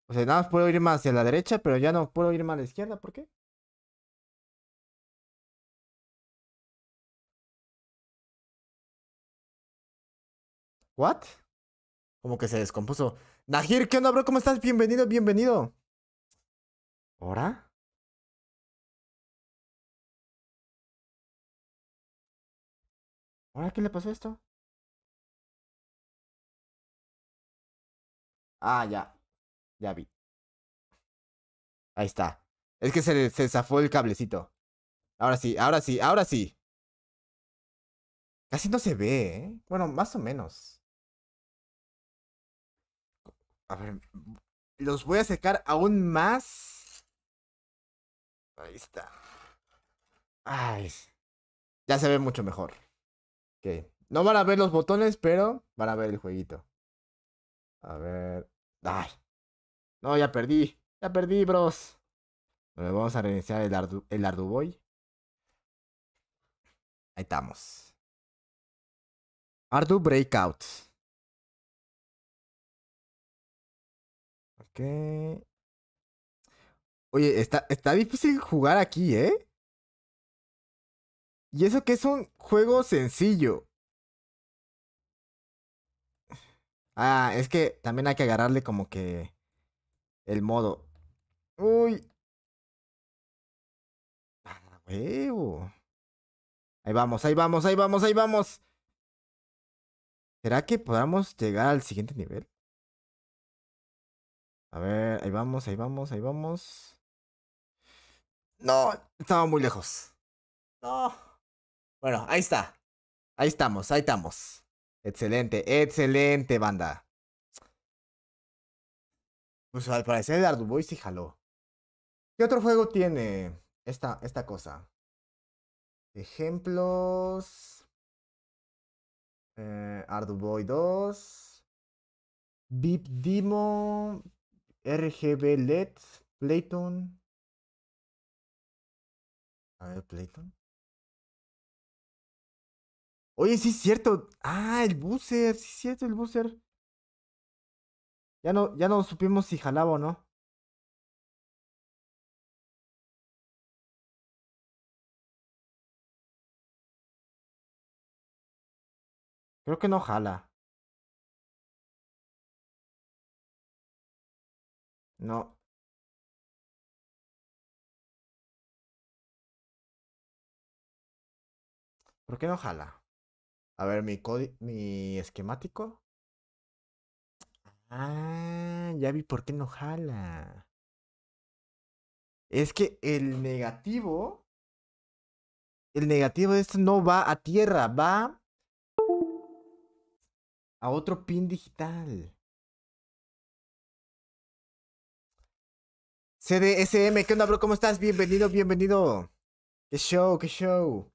O sea, nada más puedo ir más hacia la derecha, pero ya no puedo ir más a la izquierda. ¿Por qué? ¿What? Como que se descompuso. Najir, ¿qué onda, bro? ¿Cómo estás? Bienvenido, bienvenido. ¿Ahora? ¿Ahora qué le pasó esto? Ah, ya. Ya vi. Ahí está. Es que se, se zafó el cablecito. Ahora sí, ahora sí, ahora sí. Casi no se ve, ¿eh? Bueno, más o menos. A ver, los voy a secar aún más Ahí está. Ay. Ya se ve mucho mejor. Ok. No van a ver los botones, pero van a ver el jueguito. A ver. Ay. No, ya perdí. Ya perdí, bros. vamos a reiniciar el, Ardu el Arduboy. Ahí estamos. Ardu Breakout. Ok. Oye, está, está difícil jugar aquí, ¿eh? Y eso que es un juego sencillo. Ah, es que también hay que agarrarle como que el modo. Uy. Ah, huevo. Ahí vamos, ahí vamos, ahí vamos, ahí vamos. ¿Será que podamos llegar al siguiente nivel? A ver, ahí vamos, ahí vamos, ahí vamos. No, estaba muy lejos. No. Bueno, ahí está. Ahí estamos, ahí estamos. Excelente, excelente, banda. Pues al parecer Dark Boy sí jaló. ¿Qué otro juego tiene esta, esta cosa? Ejemplos. Eh, 2. Vip Demo. RGB LED. Playton. A ver, Playton. Oye, sí es cierto. Ah, el booster. Sí es cierto, el booster. Ya no, ya no supimos si jalaba o no. Creo que no jala. No. ¿Por qué no jala? A ver, mi, mi esquemático. Ah, ya vi por qué no jala. Es que el negativo. El negativo de esto no va a tierra, va a otro pin digital. CDSM, ¿qué onda, bro? ¿Cómo estás? Bienvenido, bienvenido. ¿Qué show, qué show?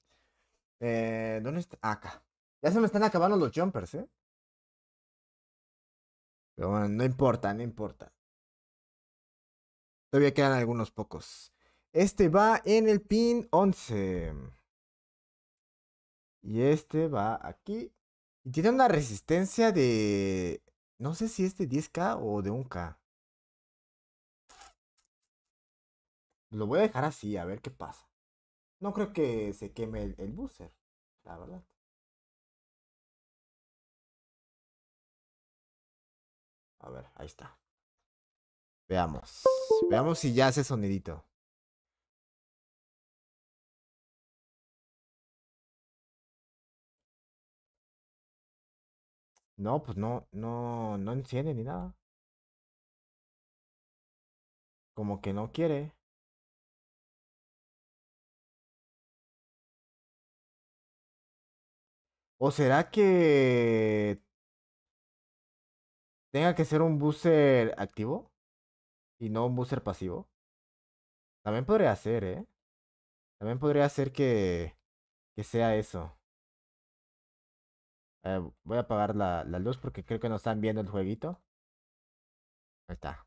Eh, ¿Dónde está? Ah, acá. Ya se me están acabando los jumpers, ¿eh? Pero bueno, no importa, no importa. Todavía quedan algunos pocos. Este va en el pin 11. Y este va aquí. Y tiene una resistencia de... No sé si es de 10k o de 1k. Lo voy a dejar así, a ver qué pasa. No creo que se queme el, booster, la verdad. A ver, ahí está. Veamos. Veamos si ya hace sonidito. No, pues no, no, no enciende ni nada. Como que no quiere. ¿O será que tenga que ser un booster activo y no un booster pasivo? También podría ser, ¿eh? También podría ser que, que sea eso. Eh, voy a apagar la, la luz porque creo que no están viendo el jueguito. Ahí está.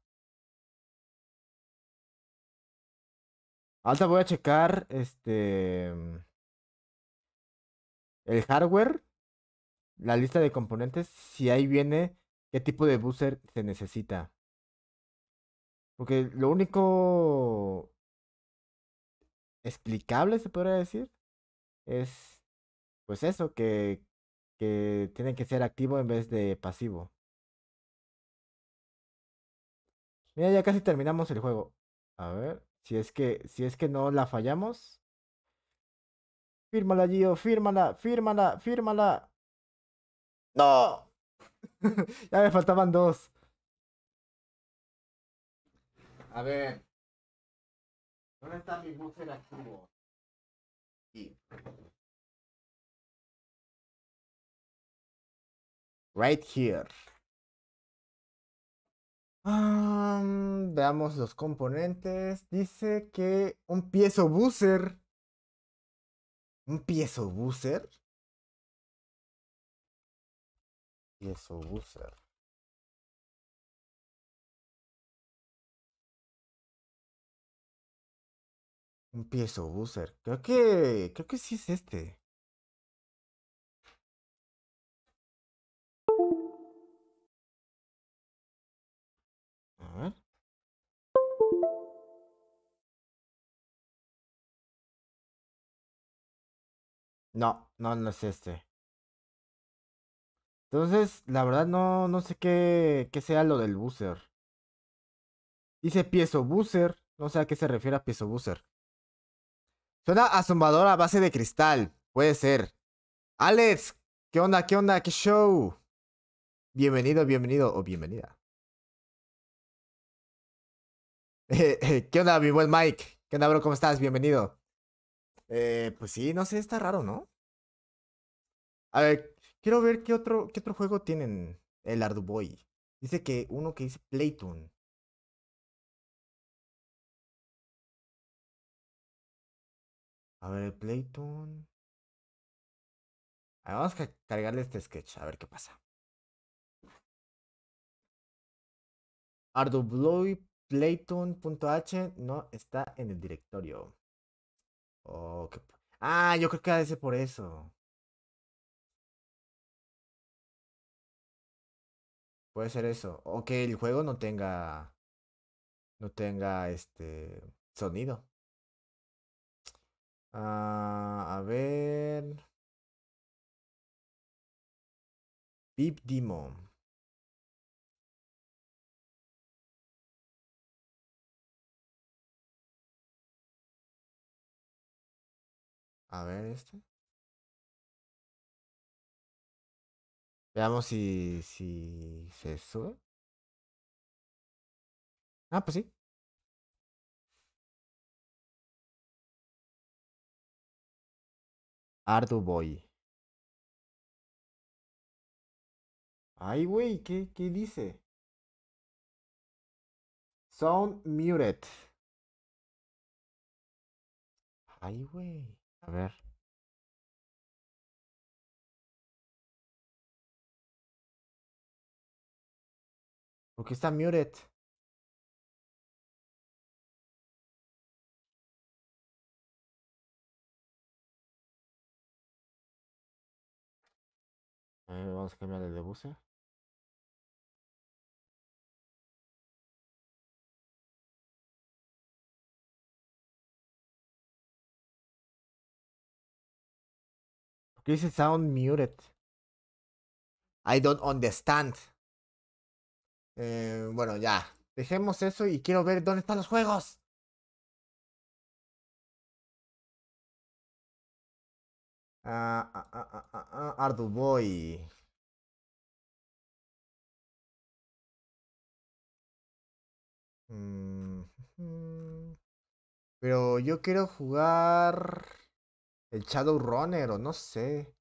Ahora voy a checar este mm, el hardware la lista de componentes, si ahí viene qué tipo de booster se necesita. Porque lo único explicable, se podría decir, es pues eso, que, que tiene que ser activo en vez de pasivo. Mira, ya casi terminamos el juego. A ver, si es que, si es que no la fallamos. Fírmala, Gio, fírmala, fírmala, fírmala. ¡No! ya me faltaban dos. A ver. ¿Dónde está mi activo? Right here. Um, veamos los componentes. Dice que un piezo buzzer. ¿Un piezo buzzer? y piezo user un piezo user creo que creo que sí es este a ver no no no es este entonces, la verdad no, no sé qué, qué sea lo del buzzer. Dice piezo buzzer. No sé a qué se refiere a piezo buzzer. Suena asombrador a base de cristal. Puede ser. Alex, ¿qué onda? ¿Qué onda? ¿Qué show? Bienvenido, bienvenido o bienvenida. ¿Qué onda, mi buen Mike? ¿Qué onda, bro? ¿Cómo estás? Bienvenido. Eh, pues sí, no sé, está raro, ¿no? A ver, Quiero ver qué otro, qué otro juego tienen el Arduboy. Dice que uno que dice Playton A ver, el Playtune. vamos a cargarle este sketch, a ver qué pasa. Arduboy no está en el directorio. Oh, ah, yo creo que ha por eso. Puede ser eso. O que el juego no tenga. No tenga este. Sonido. Ah, a ver. Pip A ver este. Veamos si, si se sube. Ah, pues sí. Ardu Boy. Ay, güey, ¿qué, ¿qué dice? Sound muted. Ay, güey. A ver. Porque está muted. Eh, vamos a cambiar el de buce. Porque dice sound muted. I don't understand. Eh, bueno, ya. Dejemos eso y quiero ver dónde están los juegos. Ah, ah, ah, ah Ardu Boy. Mm, pero yo quiero jugar el Shadow Runner, o no sé.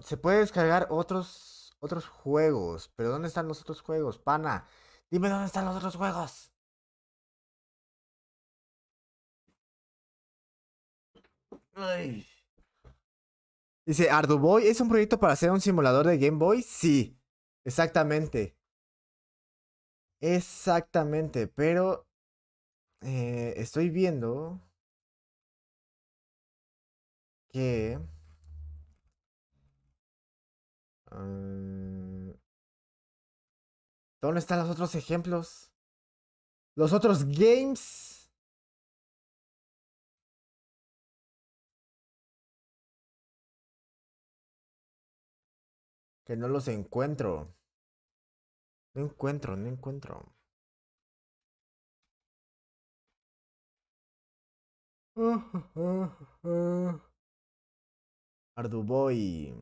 se puede descargar otros, otros juegos. Pero ¿dónde están los otros juegos, pana? Dime dónde están los otros juegos. Dice, Arduboy, ¿es un proyecto para hacer un simulador de Game Boy? Sí, exactamente. Exactamente, pero eh, estoy viendo que... Ah, ¿Dónde están los otros ejemplos? Los otros games. Que no los encuentro. No encuentro, no encuentro. Arduboy.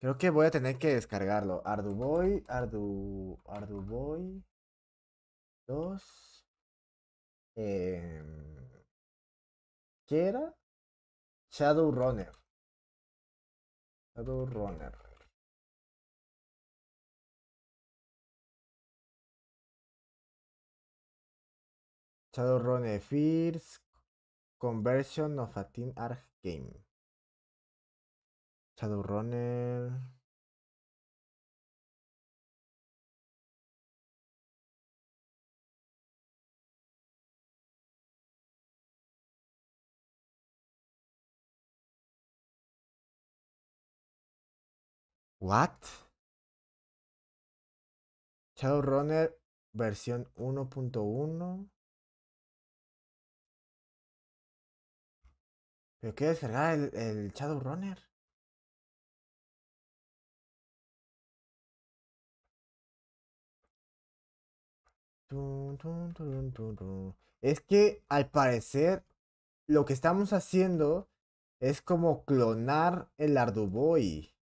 Creo que voy a tener que descargarlo. Arduboy, Ardu, Arduboy 2. Eh, em, ¿Qué era? Runner, Shadow Runner Fears Conversion of a Teen Arc Game. Shadowrunner. What? Shadowrunner versión 1.1. ¿Pero qué será el, el Shadowrunner? Es que al parecer lo que estamos haciendo es como clonar el Arduboy.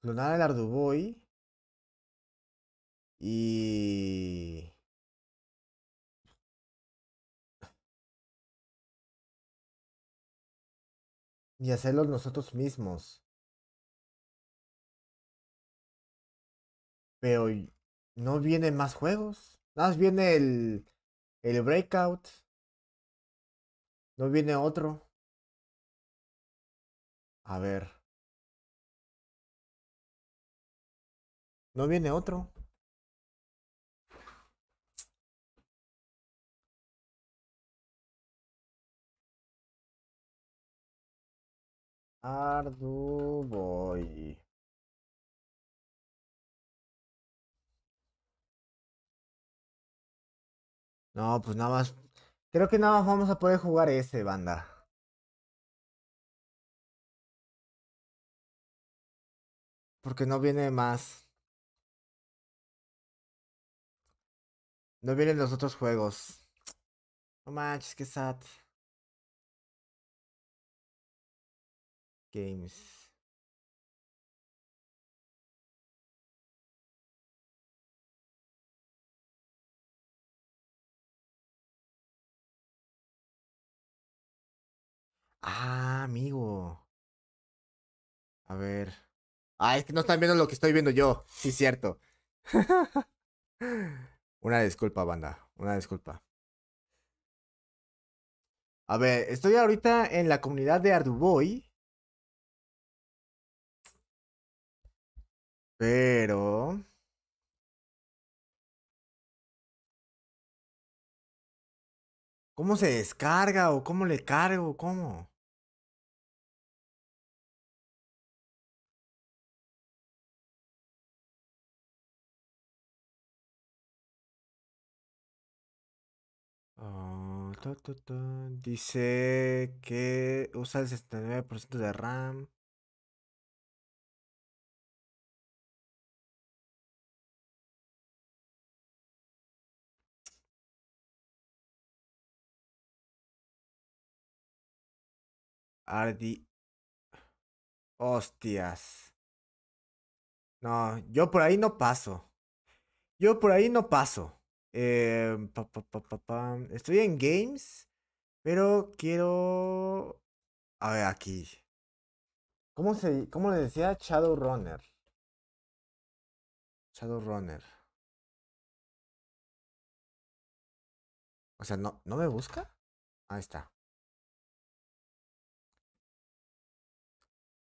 Clonar el Arduboy. Y... Y hacerlo nosotros mismos. Pero no vienen más juegos. más viene el, el Breakout. No viene otro. A ver. No viene otro. Arduboy. No, pues nada más. Creo que nada más vamos a poder jugar ese, banda. Porque no viene más. No vienen los otros juegos. No manches, que sad. Games. Ah, amigo. A ver. Ah, es que no están viendo lo que estoy viendo yo. Sí, cierto. Una disculpa, banda. Una disculpa. A ver, estoy ahorita en la comunidad de Arduboy. Pero... ¿Cómo se descarga o cómo le cargo? ¿Cómo? Ah, Dice que usa el 69% de RAM. Ardi. Hostias. No, yo por ahí no paso. Yo por ahí no paso. Em, Estoy en games, pero quiero... A ver, aquí. ¿Cómo, se, cómo le decía Shadow Runner O sea, ¿no, ¿no me busca? Ahí está.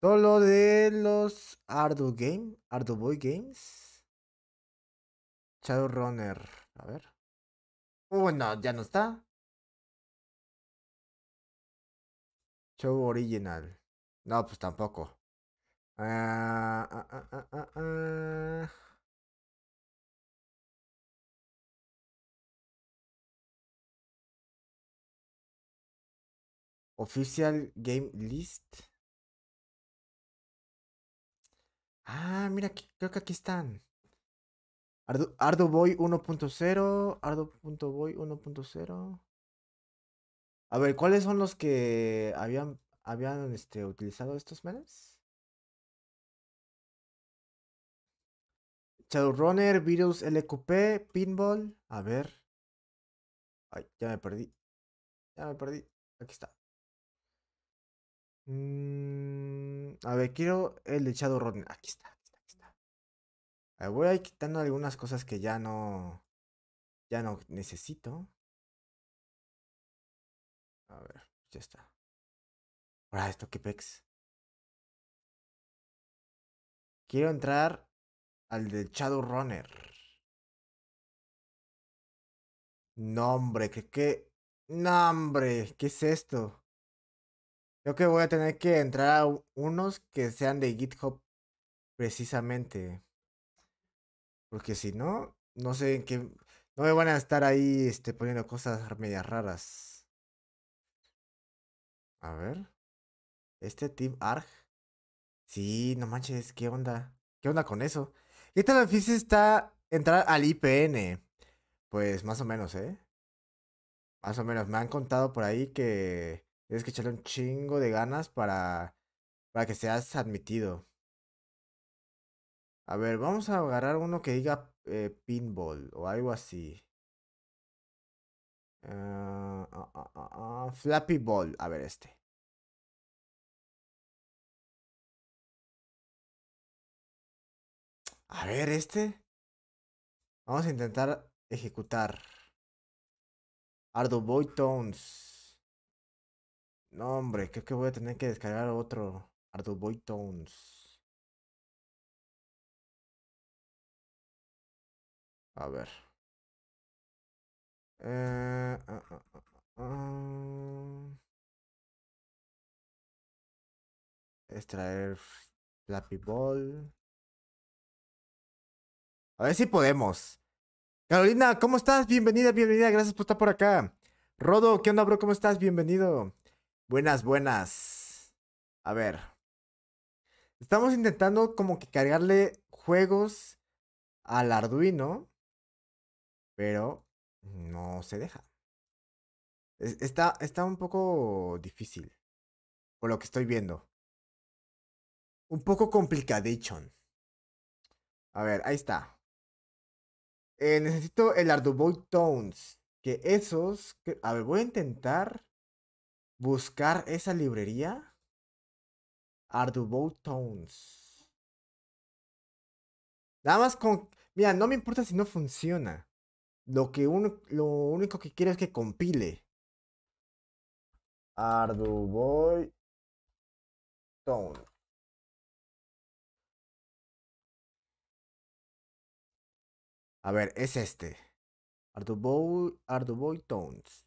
Todo de los Ardu Game, Ardu Boy Games. Shadow Runner a ver. Uh, no, ya no está. Show original. No, pues tampoco. Ah, ah, ah, ah Game List. Ah, mira, creo que aquí están. Ardo, Boy 1.0, Boy 1.0. A ver, ¿cuáles son los que habían, habían este, utilizado estos Shadow Runner Virus LQP, Pinball. A ver. Ay, ya me perdí. Ya me perdí. Aquí está. Mm, a ver, quiero el de Runner Aquí está. Ah, voy a ir quitando algunas cosas que ya no. Ya no necesito. A ver, ya está. Ahora esto que pex. Quiero entrar al del shadow runner nombre que qué. nombre ¿qué es esto? Creo que voy a tener que entrar a unos que sean de GitHub precisamente. Porque si no, no sé en qué. No me van a estar ahí este, poniendo cosas medias raras. A ver. Este Team Arg. Sí, no manches, ¿qué onda? ¿Qué onda con eso? ¿Qué tal difícil está entrar al IPN? Pues más o menos, ¿eh? Más o menos. Me han contado por ahí que tienes que echarle un chingo de ganas para, para que seas admitido. A ver, vamos a agarrar uno que diga eh, pinball o algo así. Ah, ah, ah, flappy Ball. A ver este. A ver este. Vamos a intentar ejecutar. Ardo Tones. No, hombre, creo que voy a tener que descargar otro Ardo Tones. A ver. Eh, ah, ah, ah, Extraer la Ball. A ver si podemos. Carolina, ¿cómo estás? Bienvenida, bienvenida. Gracias por estar por acá. Rodo, ¿qué onda, bro? ¿Cómo estás? Bienvenido. Buenas, buenas. A ver. Estamos intentando como que cargarle juegos al Arduino pero no se deja. está, está un poco difícil, por lo que estoy viendo. Un poco complicadísimo. A ver, ahí está. Eh, necesito el Arduboy Tones. Que esos... a ver, voy a intentar buscar esa librería. Arduboy Tones. Nada más con... Mira, no me importa si no funciona. Lo, que lo único que quiero es que compile. Arduboy Tone. A ver, es este. Arduboy, Arduboy Tones.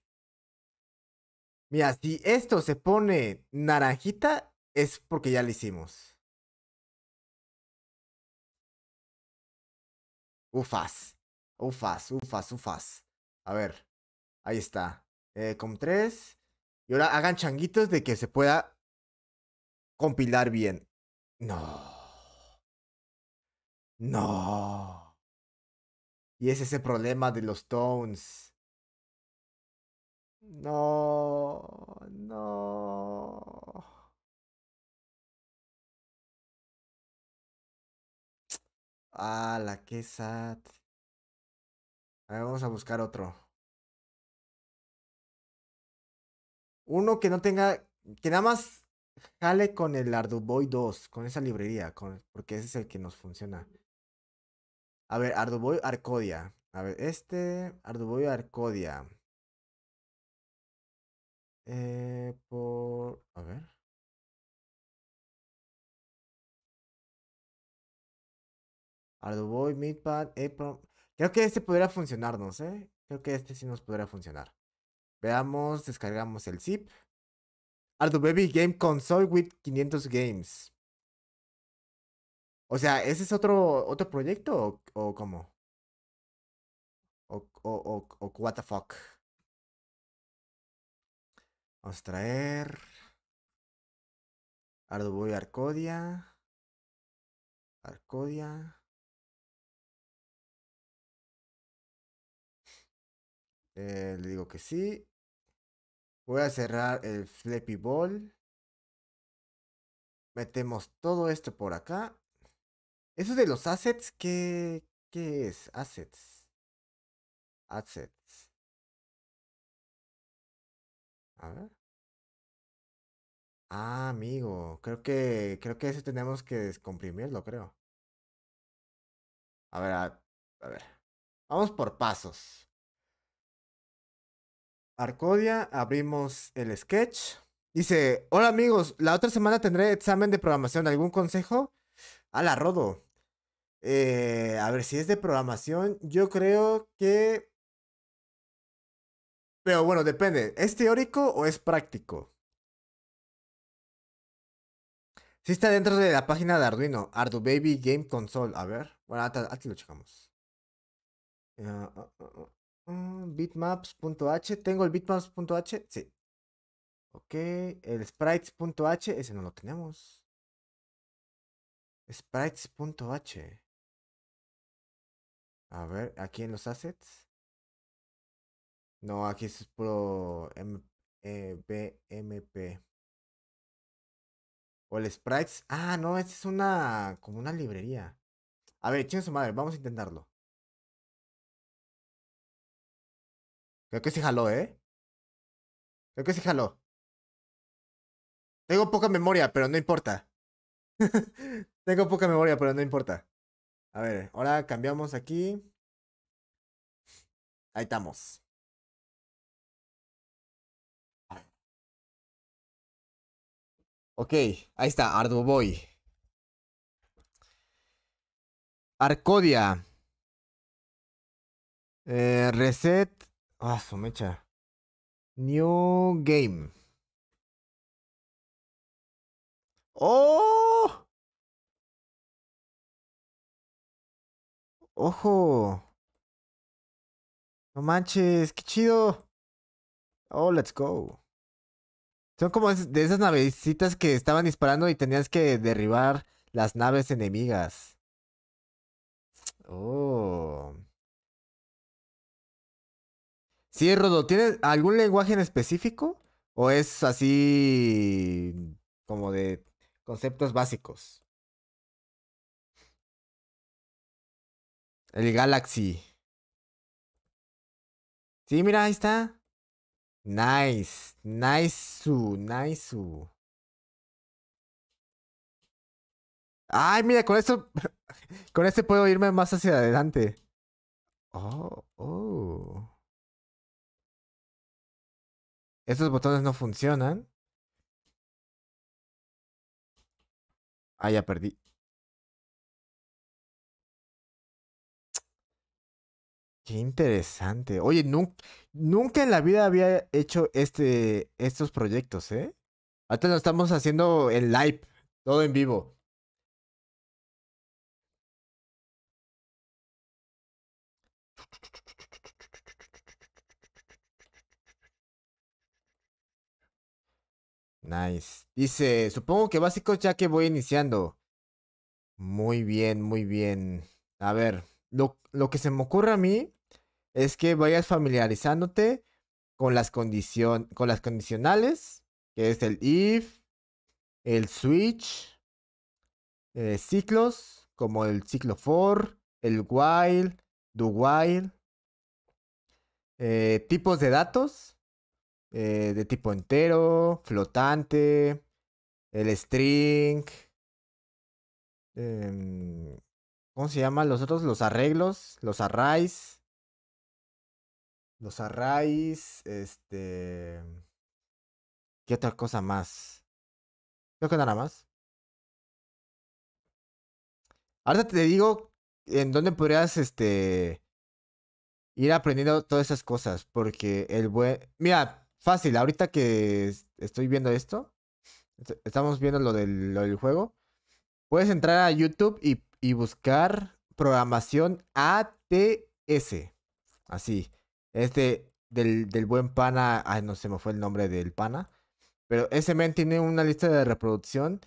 Mira, si esto se pone naranjita, es porque ya lo hicimos. Ufas. Ufas, ufas, ufas. A ver. Ahí está. Eh, com 3. Y ahora hagan changuitos de que se pueda compilar bien. No. No. Y es ese problema de los tones. No. No. Ah, la que sad. A ver, vamos a buscar otro. Uno que no tenga. Que nada más jale con el Arduboy 2, con esa librería, con, porque ese es el que nos funciona. A ver, Arduboy Arcodia. A ver, este. Arduboy Arcodia. Eh, por. A ver. Arduboy, Midpad, April... Creo que este podría funcionarnos, ¿eh? Creo que este sí nos podría funcionar. Veamos, descargamos el zip. Ardubaby Baby Game Console with 500 Games. O sea, ¿ese es otro, otro proyecto o, cómo? O, o, o, what the fuck. Vamos a traer. Arduino Arcodia. Arcodia. Eh, le digo que sí. Voy a cerrar el Flappy Ball. Metemos todo esto por acá. Eso de los assets, ¿qué, qué es? Assets. Assets. A ver. Ah, amigo. Creo que, creo que eso tenemos que descomprimirlo, creo. A ver, a ver. Vamos por pasos. Arcodia, abrimos el sketch. Dice, hola amigos, la otra semana tendré examen de programación. ¿Algún consejo? A la rodo. Eh, a ver, si es de programación, yo creo que... Pero bueno, depende. ¿Es teórico o es práctico? Si está dentro de la página de Arduino. Arduino Baby Game Console. A ver. Bueno, aquí lo checamos. Ah, ah, ah, Mm, bitmaps.h. ¿Tengo el bitmaps.h? Sí. Ok. El sprites.h. Ese no lo tenemos. Sprites.h. A ver, aquí en los assets. No, aquí es pro e, BMP. O el sprites. Ah, no, es una. como una librería. A ver, chino su madre, vamos a intentarlo. Creo que se jaló, ¿eh? Creo que se jaló. Tengo poca memoria, pero no importa. Tengo poca memoria, pero no importa. A ver, ahora cambiamos aquí. Ahí estamos. Ok, ahí está, Arduo Boy. Arcodia. Eh, reset. Ah, su mecha. New Game. ¡Oh! ¡Ojo! No manches, qué chido. Oh, let's go. Son como de esas navecitas que estaban disparando y tenías que derribar las naves enemigas. Oh. Sí, Rodo, ¿tienes algún lenguaje en específico? ¿O es así como de conceptos básicos? El Galaxy. Sí, mira, ahí está. Nice, nice, nice. Ay, mira, con esto, con este puedo irme más hacia adelante. Oh, oh. Estos botones no funcionan. Ah, ya perdí. Qué interesante. Oye, nunca, en la vida había hecho este, estos proyectos, ¿eh? Ahorita lo estamos haciendo en live, todo en vivo. Nice. Dice, supongo que básicos ya que voy iniciando. Muy bien, muy bien. A ver, lo, que se me ocurre a mí es que vayas familiarizándote con las, con las condicionales, que es el if, el switch, eh, ciclos, como el ciclo for, el while, do while, eh, tipos de datos, eh, de tipo entero, flotante, el string. Em, ¿Cómo se llaman los otros? Los arreglos, los arrays. Los arrays, este... ¿Qué otra cosa más? Creo que nada más. Ahora te digo en dónde podrías, este... Ir aprendiendo todas esas cosas, porque el buen... Mira, fácil, ahorita que estoy viendo esto, estamos viendo lo del, lo juego, puedes entrar a YouTube y, buscar programación ATS. Así. Este del, buen pana, ay, no se me fue el nombre del pana, pero ese men tiene una lista de reproducción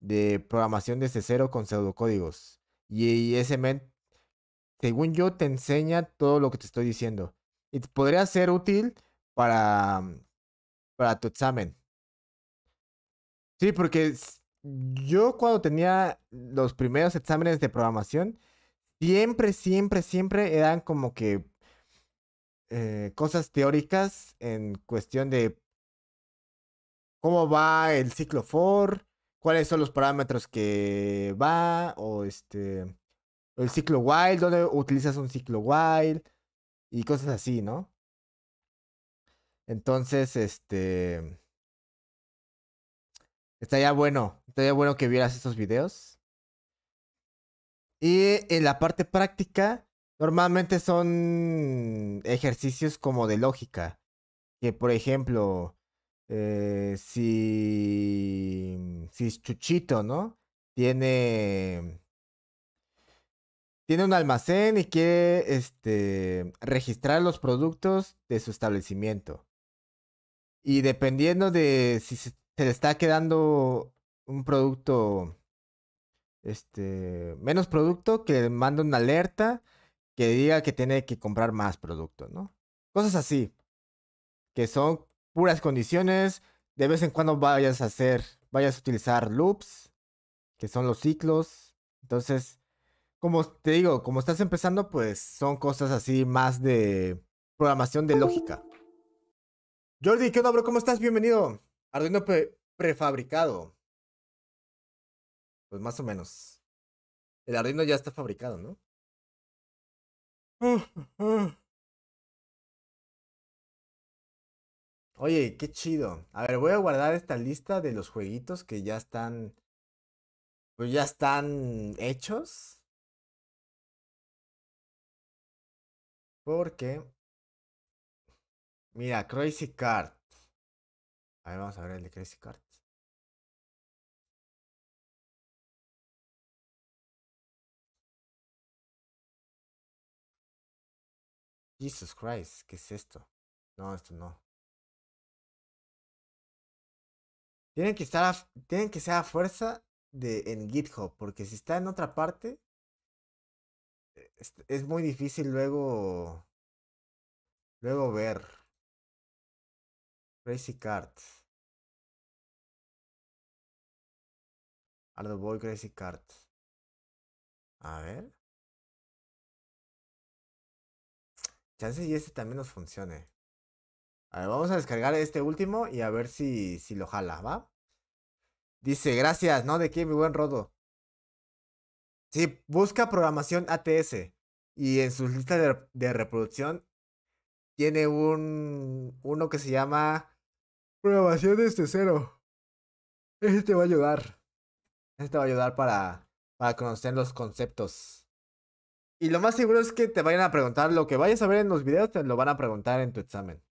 de programación desde cero con pseudocódigos. Y, y ese men, según yo, te enseña todo lo que te estoy diciendo. Y podría ser útil para, mm, para tu examen. Sí, porque yo cuando tenía los primeros exámenes de programación, siempre, siempre, siempre eran como que eh, cosas teóricas en cuestión de cómo va el ciclo for, cuáles son los parámetros que va, o este, el ciclo while, dónde utilizas un ciclo while, y cosas así, ¿no? Entonces, este. Estaría bueno. Estaría bueno que vieras estos videos. Y en la parte práctica, normalmente son ejercicios como de lógica. Que por ejemplo, eh, si, si Chuchito, ¿no? Tiene, tiene un almacén y quiere este, registrar los productos de su establecimiento. Y dependiendo de si se, le está quedando un producto, este, menos producto, que le manda una alerta que diga que tiene que comprar más producto, ¿no? Cosas así, que son puras condiciones. De vez en cuando vayas a hacer, vayas a utilizar loops, que son los ciclos. Entonces, como te digo, como estás empezando, pues son cosas así más de programación de lógica. Jordi, ¿qué onda, bro? ¿Cómo estás? Bienvenido. Arduino prefabricado. Pues más o menos. El Arduino ya está fabricado, ¿no? Oye, qué chido. A ver, voy a guardar esta lista de los jueguitos que ya están. Pues ya están hechos. Porque Mira, Crazy Cart A ver, vamos a ver el de Crazy Cart Jesus Christ, ¿qué es esto? No, esto no. Tienen que estar tienen que ser a fuerza de en GitHub, porque si está en otra parte eh, es muy difícil luego luego ver. Crazy Card. Aldo Boy Crazy Card. A ver. Chance y este también nos funcione. A ver, vamos a descargar este último y a ver si, si lo jala, ¿va? Dice, gracias, ¿no? De qué, mi buen Rodo. Sí, busca programación ATS y en sus listas de, de reproducción tiene un uno que se llama Probación desde cero. Ese te va a ayudar. Este te va a ayudar para, para conocer los conceptos. Y lo más seguro es que te vayan a preguntar lo que vayas a ver en los videos, te lo van a preguntar en tu examen.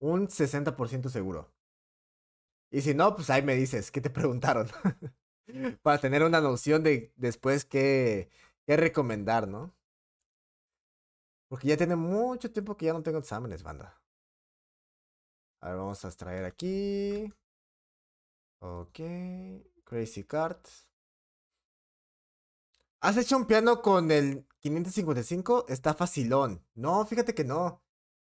Un 60% seguro. Y si no, pues ahí me dices, Que te preguntaron? para tener una noción de después qué, qué recomendar, ¿no? Porque ya tiene mucho tiempo que ya no tengo exámenes, banda. A ver, vamos a extraer aquí. Ok. Crazy Cart. ¿Has hecho un piano con el 555? Está facilón. No, fíjate que no.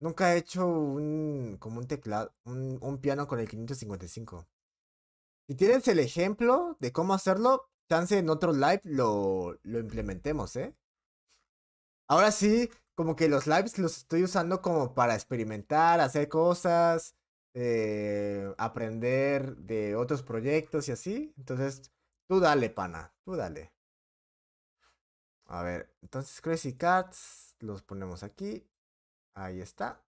Nunca he hecho un, como un teclado, un, un piano con el 555. Si tienes el ejemplo de cómo hacerlo, chance en otro live lo, lo implementemos, ¿eh? Ahora sí, como que los lives los estoy usando como para experimentar, hacer cosas, eh, aprender de otros proyectos y así. Entonces, tú dale, pana, tú dale. A ver, entonces Crazy Cats los ponemos aquí. Ahí está.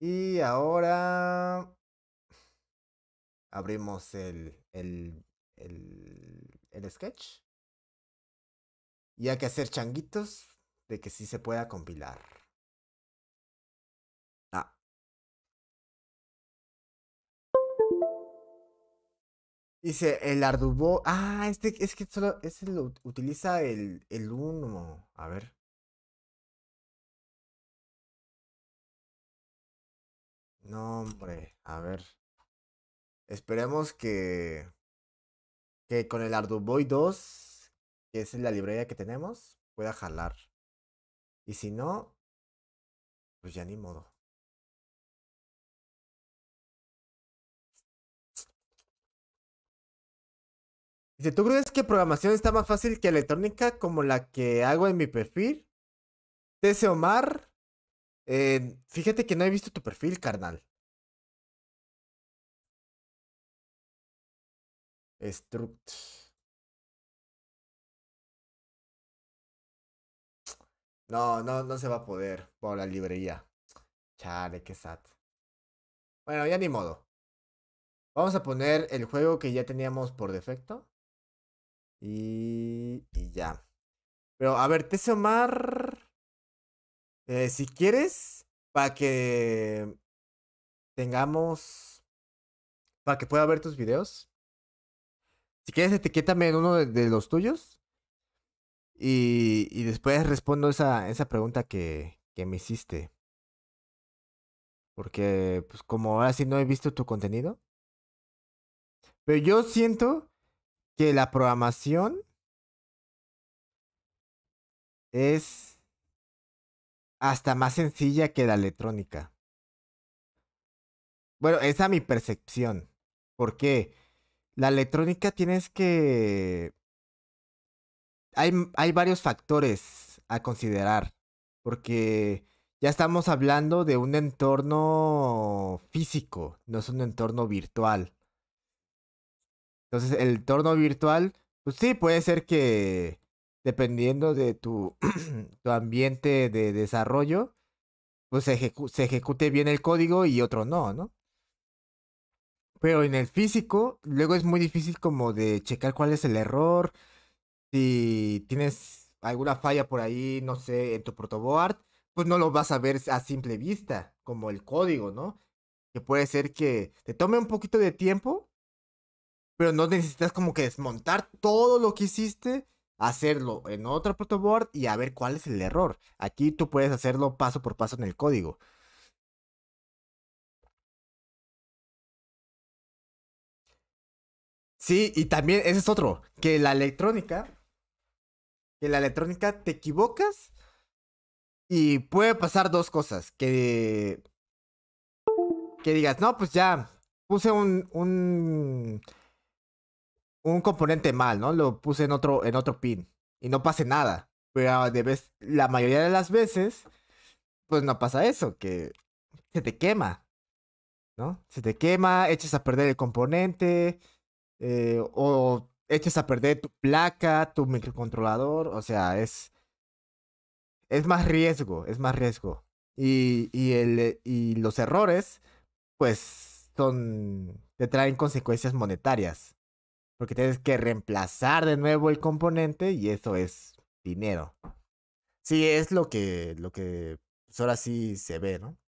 Y ahora abrimos el, el, el sketch. Y hay que hacer changuitos de que sí se pueda compilar. Ah. Dice el Ardubo. Ah, este es que solo utiliza el, el 1. A ver. No, hombre, a ver. Esperemos que que con el Arduboy 2, que es la librería que tenemos, pueda jalar. Y si no, pues ya ni modo. Si ¿tú crees que programación está más fácil que electrónica como la que hago en mi perfil? Tese Omar, eh, fíjate que no he visto tu perfil, carnal. Struct. No, no, no se va a poder por la librería. Chale, qué sad. Bueno, ya ni modo. Vamos a poner el juego que ya teníamos por defecto. Y, y ya. Pero a ver, Tese Omar. Eh, si quieres, para que tengamos. Para que pueda ver tus videos. Si quieres, etiquétame en uno de los tuyos. Y, después respondo esa, esa pregunta que, que me hiciste. Porque, pues, como ahora sí no he visto tu contenido. Pero yo siento que la programación es hasta más sencilla que la electrónica. Bueno, esa es mi percepción. Porque La electrónica tienes que hay, hay varios factores a considerar, porque ya estamos hablando de un entorno físico, no es un entorno virtual. Entonces, el entorno virtual, pues sí, puede ser que dependiendo de tu, tu ambiente de desarrollo, pues se, se ejecute bien el código y otro no, ¿no? Pero en el físico, luego es muy difícil como de checar cuál es el error, si tienes alguna falla por ahí, no sé, en tu protoboard, pues no lo vas a ver a simple vista, como el código, ¿no? Que puede ser que te tome un poquito de tiempo, pero no necesitas como que desmontar todo lo que hiciste, hacerlo en otra protoboard y a ver cuál es el error. Aquí tú puedes hacerlo paso por paso en el código. Sí, y también ese es otro, que la electrónica que la electrónica te equivocas y puede pasar dos cosas. Que, que digas, no, pues ya puse un, un, un componente mal, ¿no? Lo puse en otro, en otro pin y no pase nada. Pero de vez, la mayoría de las veces, pues no pasa eso, que se te quema, ¿no? Se te quema, Eches a perder el componente eh, o Eches a perder tu placa, tu microcontrolador, o sea, es, es más riesgo, es más riesgo. Y, el, eh, y los errores, pues, son, te traen consecuencias monetarias, porque tienes que reemplazar de nuevo el componente y eso es dinero. Sí, es lo que, lo que pues, ahora sí se ve, ¿no?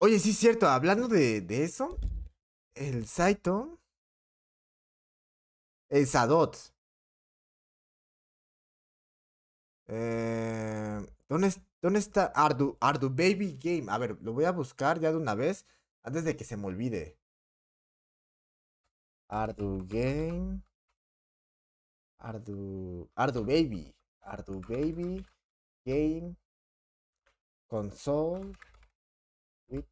Oye, sí es cierto, hablando de, de eso, el Saito el Sadot. Eh, ¿dónde, está Ardu, Ardu Baby Game? A ver, lo voy a buscar ya de una vez antes de que se me olvide. Ardu Game. Ardu. Ardu Baby. Ardu Baby Game Console with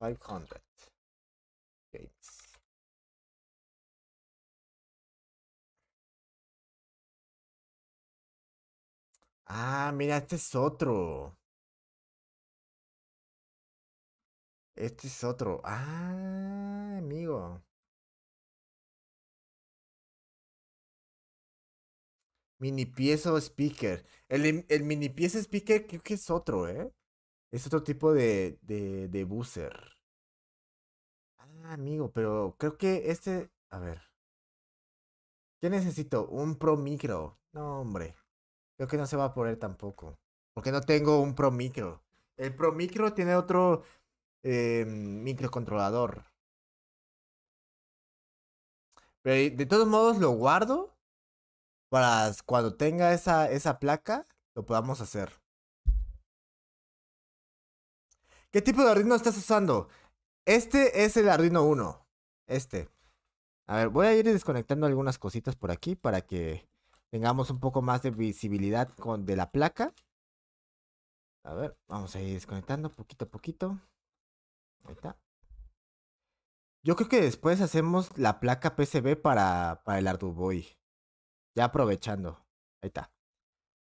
500 Games. Ah, mira, este es otro. Este es otro. Ah, amigo. Mini piezo speaker. El, el mini piezo speaker creo que es otro, ¿eh? Es otro tipo de, de, de booster. Ah, amigo, pero creo que este... A ver. ¿Qué necesito? Un pro micro. No, hombre creo que no se va a poner tampoco. Porque no tengo un Pro Micro. El Pro Micro tiene otro eh, microcontrolador. Pero de todos modos lo guardo para cuando tenga esa, esa placa lo podamos hacer. ¿Qué tipo de Arduino estás usando? Este es el Arduino 1. Este. A ver, voy a ir desconectando algunas cositas por aquí para que tengamos un poco más de visibilidad con, de la placa. A ver, vamos a ir desconectando poquito a poquito. Ahí está. Yo creo que después hacemos la placa PCB para, para el Arduino. Ya aprovechando. Ahí está.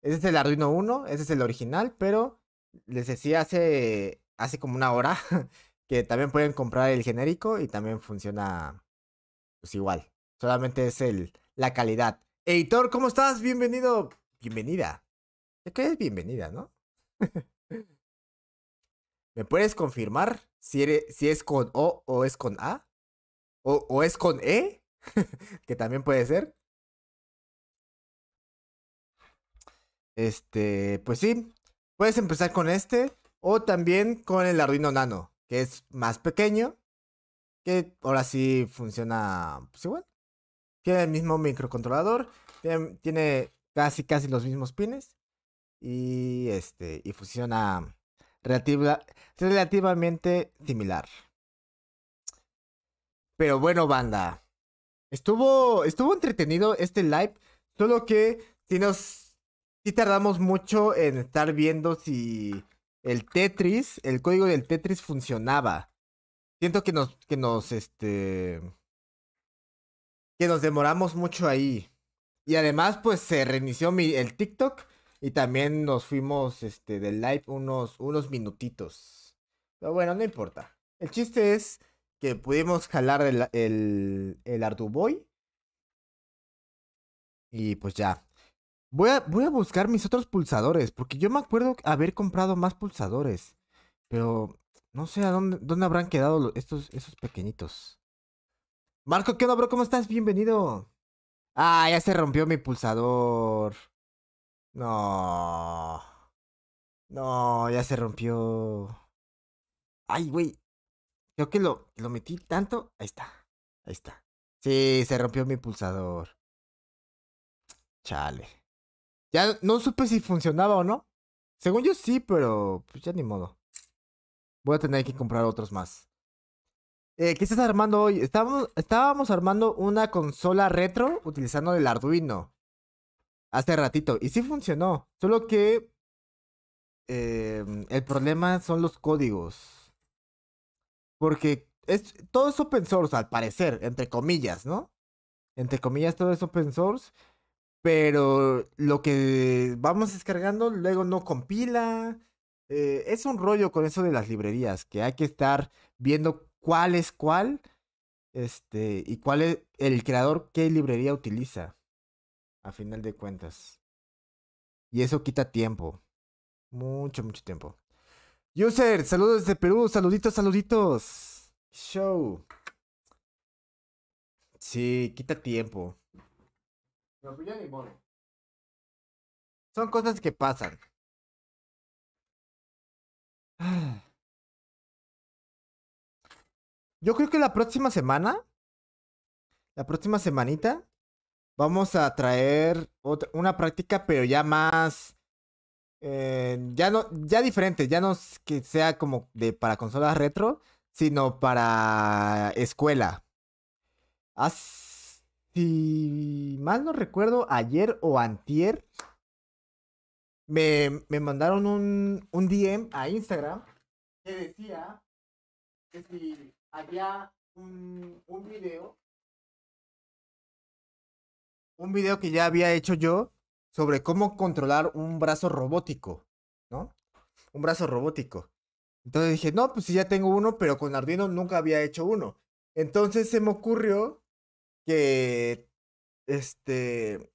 Ese es el Arduino 1, ese es el original, pero les decía hace, hace como una hora que también pueden comprar el genérico y también funciona pues igual. Solamente es el, la calidad. Editor, ¿cómo estás? Bienvenido. Bienvenida. que es bienvenida, no? ¿Me puedes confirmar si, es con O o es con A? ¿O, es con E? que también puede ser. Este, pues sí. Puedes empezar con este o también con el Arduino Nano, que es más pequeño. Que ahora sí funciona pues, igual. Tiene el mismo microcontrolador, tiene, casi, casi los mismos pines y, este, y funciona relativamente similar. Pero bueno, banda. Estuvo, estuvo entretenido este live, solo que si nos... Si tardamos mucho en estar viendo si el Tetris, el código del Tetris funcionaba. Siento que nos, que nos, este, que nos demoramos mucho ahí. Y además, pues se reinició el TikTok y también nos fuimos este, del live unos, unos minutitos. Pero bueno, no importa. El chiste es que pudimos jalar el, el, Arduboy. Y pues ya. Voy a, voy a buscar mis otros pulsadores, porque yo me acuerdo haber comprado más pulsadores. Pero no sé a dónde, dónde habrán quedado estos, esos pequeñitos. Marco, ¿qué onda, bro? ¿Cómo estás? Bienvenido. Ah, ya se rompió mi pulsador. No. No, ya se rompió. Ay, güey. Creo que lo, lo metí tanto. Ahí está. Ahí está. Sí, se rompió mi pulsador. Chale. Ya no supe si funcionaba o no. Según yo sí, pero pues ya ni modo. Voy a tener que comprar otros más. Eh, ¿Qué estás armando hoy? Estábamos, estábamos armando una consola retro utilizando el Arduino. Hace ratito. Y sí funcionó. Solo que... Em, el problema son los códigos. Porque es, todo es open source, al parecer, entre comillas, ¿no? Entre comillas, todo es open source. Pero lo que vamos descargando luego no compila. Eh, es un rollo con eso de las librerías, que hay que estar viendo cuál es cuál este, y cuál es el creador, qué librería utiliza, a final de cuentas. Y eso quita tiempo. Mucho, mucho tiempo. User, saludos desde Perú, saluditos, saluditos. Show. Sí, quita tiempo. Son cosas que pasan. Ah. Yo creo que la próxima semana, la próxima semanita, vamos a traer otra, una práctica, pero ya más. Eh, ya no, ya diferente, ya no que sea como de para consolas retro, sino para escuela. Ah, si mal no recuerdo, ayer o antier me, me mandaron un, un DM a Instagram que decía que si había un, un video. Un video que ya había hecho yo sobre cómo controlar un brazo robótico, ¿no? Un brazo robótico. Entonces dije, no, pues si ya tengo uno, pero con Arduino nunca había hecho uno. Entonces se me ocurrió que, este,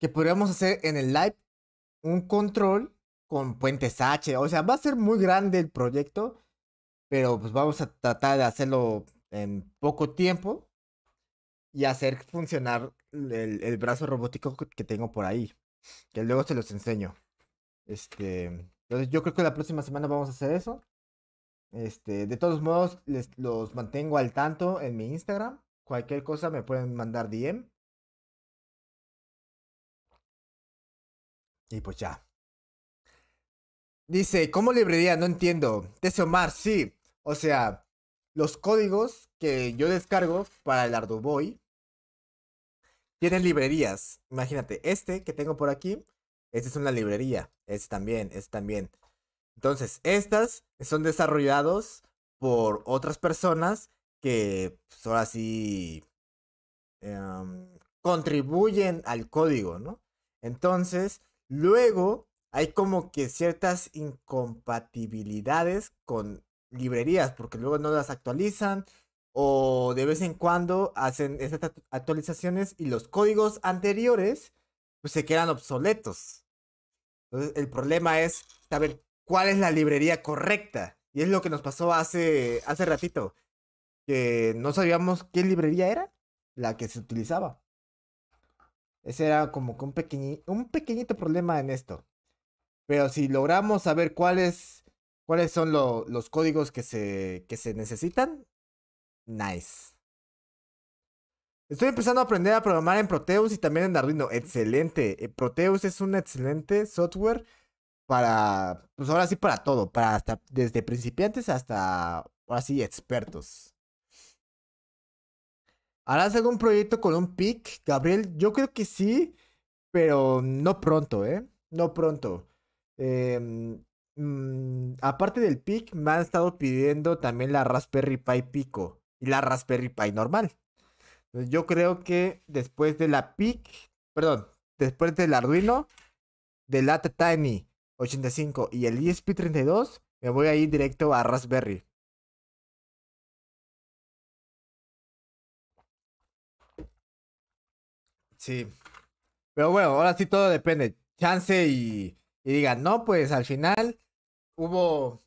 que podríamos hacer en el live un control con puentes H. O sea, va a ser muy grande el proyecto, pero pues vamos a tratar de hacerlo en poco tiempo y hacer funcionar el, brazo robótico que tengo por ahí, que luego se los enseño. Este, entonces yo creo que la próxima semana vamos a hacer eso. Este, de todos modos, los mantengo al tanto en mi Instagram. Cualquier cosa me pueden mandar DM. Y pues ya. Dice, ¿cómo librería? No entiendo. Omar, sí. O sea, los códigos que yo descargo para el Arduboy tienen librerías. Imagínate, este que tengo por aquí, esta es una librería. Este también, este también. Entonces, estas son desarrollados por otras personas que son pues, así... Em, contribuyen al código, ¿no? Entonces, luego hay como que ciertas incompatibilidades con librerías, porque luego no las actualizan o de vez en cuando hacen estas actualizaciones y los códigos anteriores pues se quedan obsoletos. Entonces el problema es saber cuál es la librería correcta. Y es lo que nos pasó hace, hace ratito, que no sabíamos qué librería era la que se utilizaba. Ese era como que un, un pequeñito problema en esto. Pero si logramos saber cuál es ¿Cuáles son los códigos que se, que se necesitan? Nice. Estoy empezando a aprender a programar en Proteus y también en Arduino. Excelente. Eh, Proteus es un excelente software para, pues ahora sí para todo, para hasta desde principiantes hasta ahora sí expertos. ¿Harás algún proyecto con un PIC, Gabriel? Yo creo que sí, pero no pronto, ¿eh? No pronto. Eh, Mm, aparte del pic, me han estado pidiendo también la Raspberry Pi Pico y la Raspberry Pi normal. Yo creo que después de la PIC, perdón, después del Arduino, del la Tiny 85 y el ESP32, me voy a ir directo a Raspberry. Sí. Pero bueno, ahora sí todo depende. Chance y, y digan, no, pues al final hubo,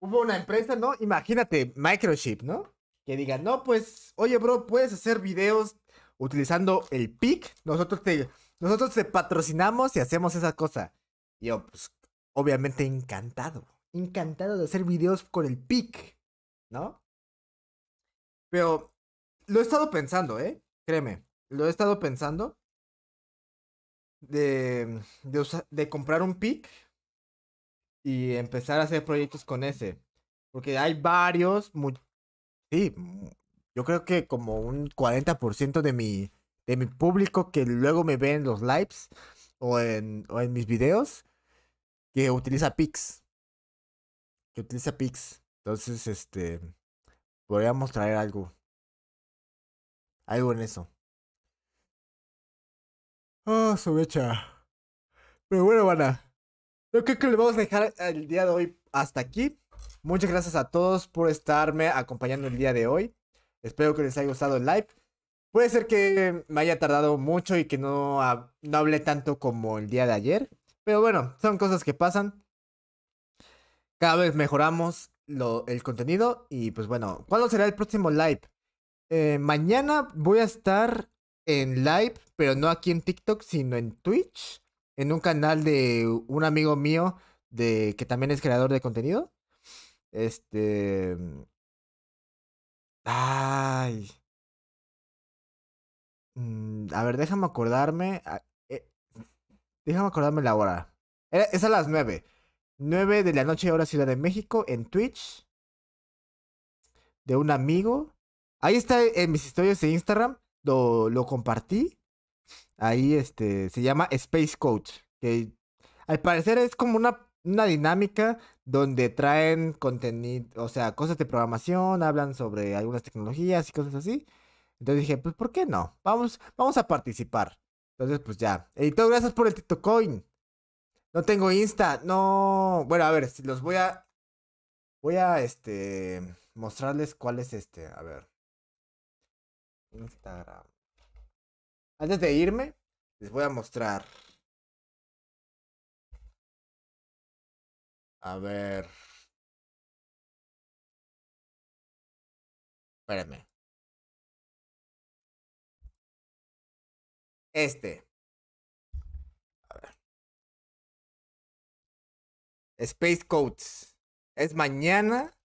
hubo una empresa, ¿no? Imagínate, Microchip, ¿no? Que diga, no, pues, oye, bro, puedes hacer videos utilizando el PIC. Nosotros te, nosotros te patrocinamos y hacemos esa cosa. Y yo, pues, obviamente encantado. Encantado de hacer videos con el PIC, ¿no? Pero lo he estado pensando, ¿eh? Créeme, lo he estado pensando. De, de, de comprar un PIC y empezar a hacer proyectos con ese. Porque hay varios, muy... sí, yo creo que como un 40% de mi, de mi público que luego me ve en los lives o en, o en mis videos, que utiliza Pix. Que utiliza Pix. Entonces, este, podríamos traer algo. Algo en eso. Ah, oh, sobecha. Pero bueno, van a creo que lo vamos a dejar el día de hoy hasta aquí. Muchas gracias a todos por estarme acompañando el día de hoy. Espero que les haya gustado el live. Puede ser que me haya tardado mucho y que no, ah, no hablé tanto como el día de ayer. Pero bueno, son cosas que pasan. Cada vez mejoramos el contenido. Y pues bueno, ¿cuándo será el próximo live? Eh, mañana voy a estar en live, pero no aquí en TikTok, sino en Twitch en un canal de un amigo mío de que también es creador de contenido. Este. Mm, ay. Mm, a ver, déjame acordarme. Eh, déjame acordarme la hora. Es a las nueve. Nueve de la noche, hora Ciudad de México, en Twitch. De un amigo. Ahí está en mis historias de Instagram. lo compartí. Ahí este, se llama Space Coach, que al parecer es como una, una dinámica donde traen contenido, o sea, cosas de programación, hablan sobre algunas tecnologías y cosas así. Entonces dije, pues, ¿por qué no? Vamos, vamos a participar. Entonces, pues ya. Editor, gracias por el Tito Coin. No tengo Insta. No. Bueno, a ver, los voy a. Voy a este. Mostrarles cuál es este. A ver. Instagram. Antes de irme, les voy a mostrar. A ver. Espérenme. Este. A ver. Space Coats. Es mañana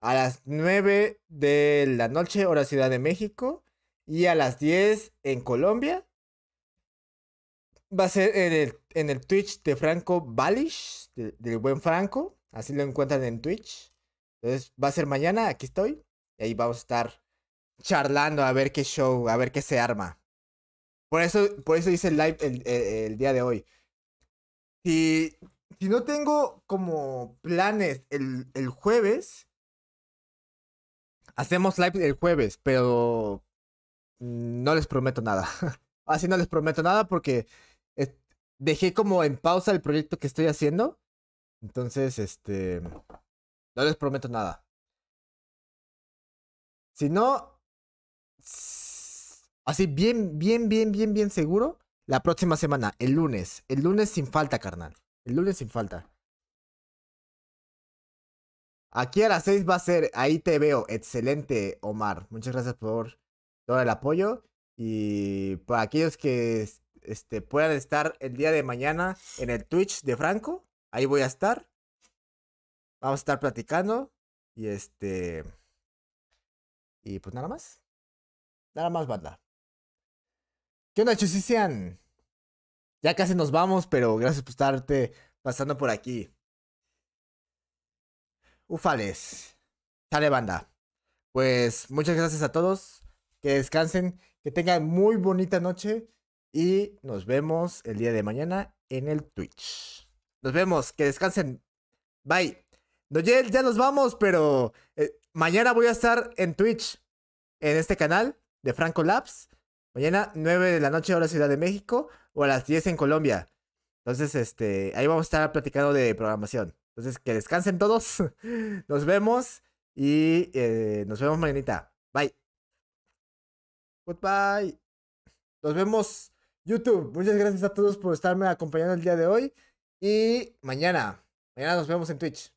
a las nueve de la noche, hora Ciudad de México. Y a las 10 en Colombia va a ser en el, en el Twitch de Franco Balish, del buen Franco. Así lo encuentran en Twitch. Entonces va a ser mañana, aquí estoy. Y ahí vamos a estar charlando a ver qué show, a ver qué se arma. Por eso, por eso hice el live el, el, día de hoy. Si, si no tengo como planes el, el jueves, hacemos live el jueves, pero no les prometo nada. Así no les prometo nada porque eh, dejé como en pausa el proyecto que estoy haciendo. Entonces, este, no les prometo nada. Si no, así bien, bien, bien, bien, bien seguro, la próxima semana, el lunes, el lunes sin falta, carnal. El lunes sin falta. Aquí a las 6 va a ser, ahí te veo. Excelente, Omar. Muchas gracias por todo el apoyo. Y para aquellos que este, puedan estar el día de mañana en el Twitch de Franco, ahí voy a estar. Vamos a estar platicando. Y este. Y pues nada más. Nada más, banda. ¿Qué onda, Chusician? Ya casi nos vamos, pero gracias por estarte pasando por aquí. Ufales. Sale, banda. Pues muchas gracias a todos que descansen, que tengan muy bonita noche y nos vemos el día de mañana en el Twitch. Nos vemos, que descansen. Bye. No, ya, nos vamos, pero eh, mañana voy a estar en Twitch, en este canal de Franco Labs. Mañana 9 de la noche hora Ciudad de México o a las 10 en Colombia. Entonces, este, ahí vamos a estar platicando de programación. Entonces, que descansen todos. Nos vemos y eh, nos vemos mañanita. Bye. Goodbye. Pues, nos vemos, YouTube. Muchas gracias a todos por estarme acompañando el día de hoy. Y mañana, mañana nos vemos en Twitch.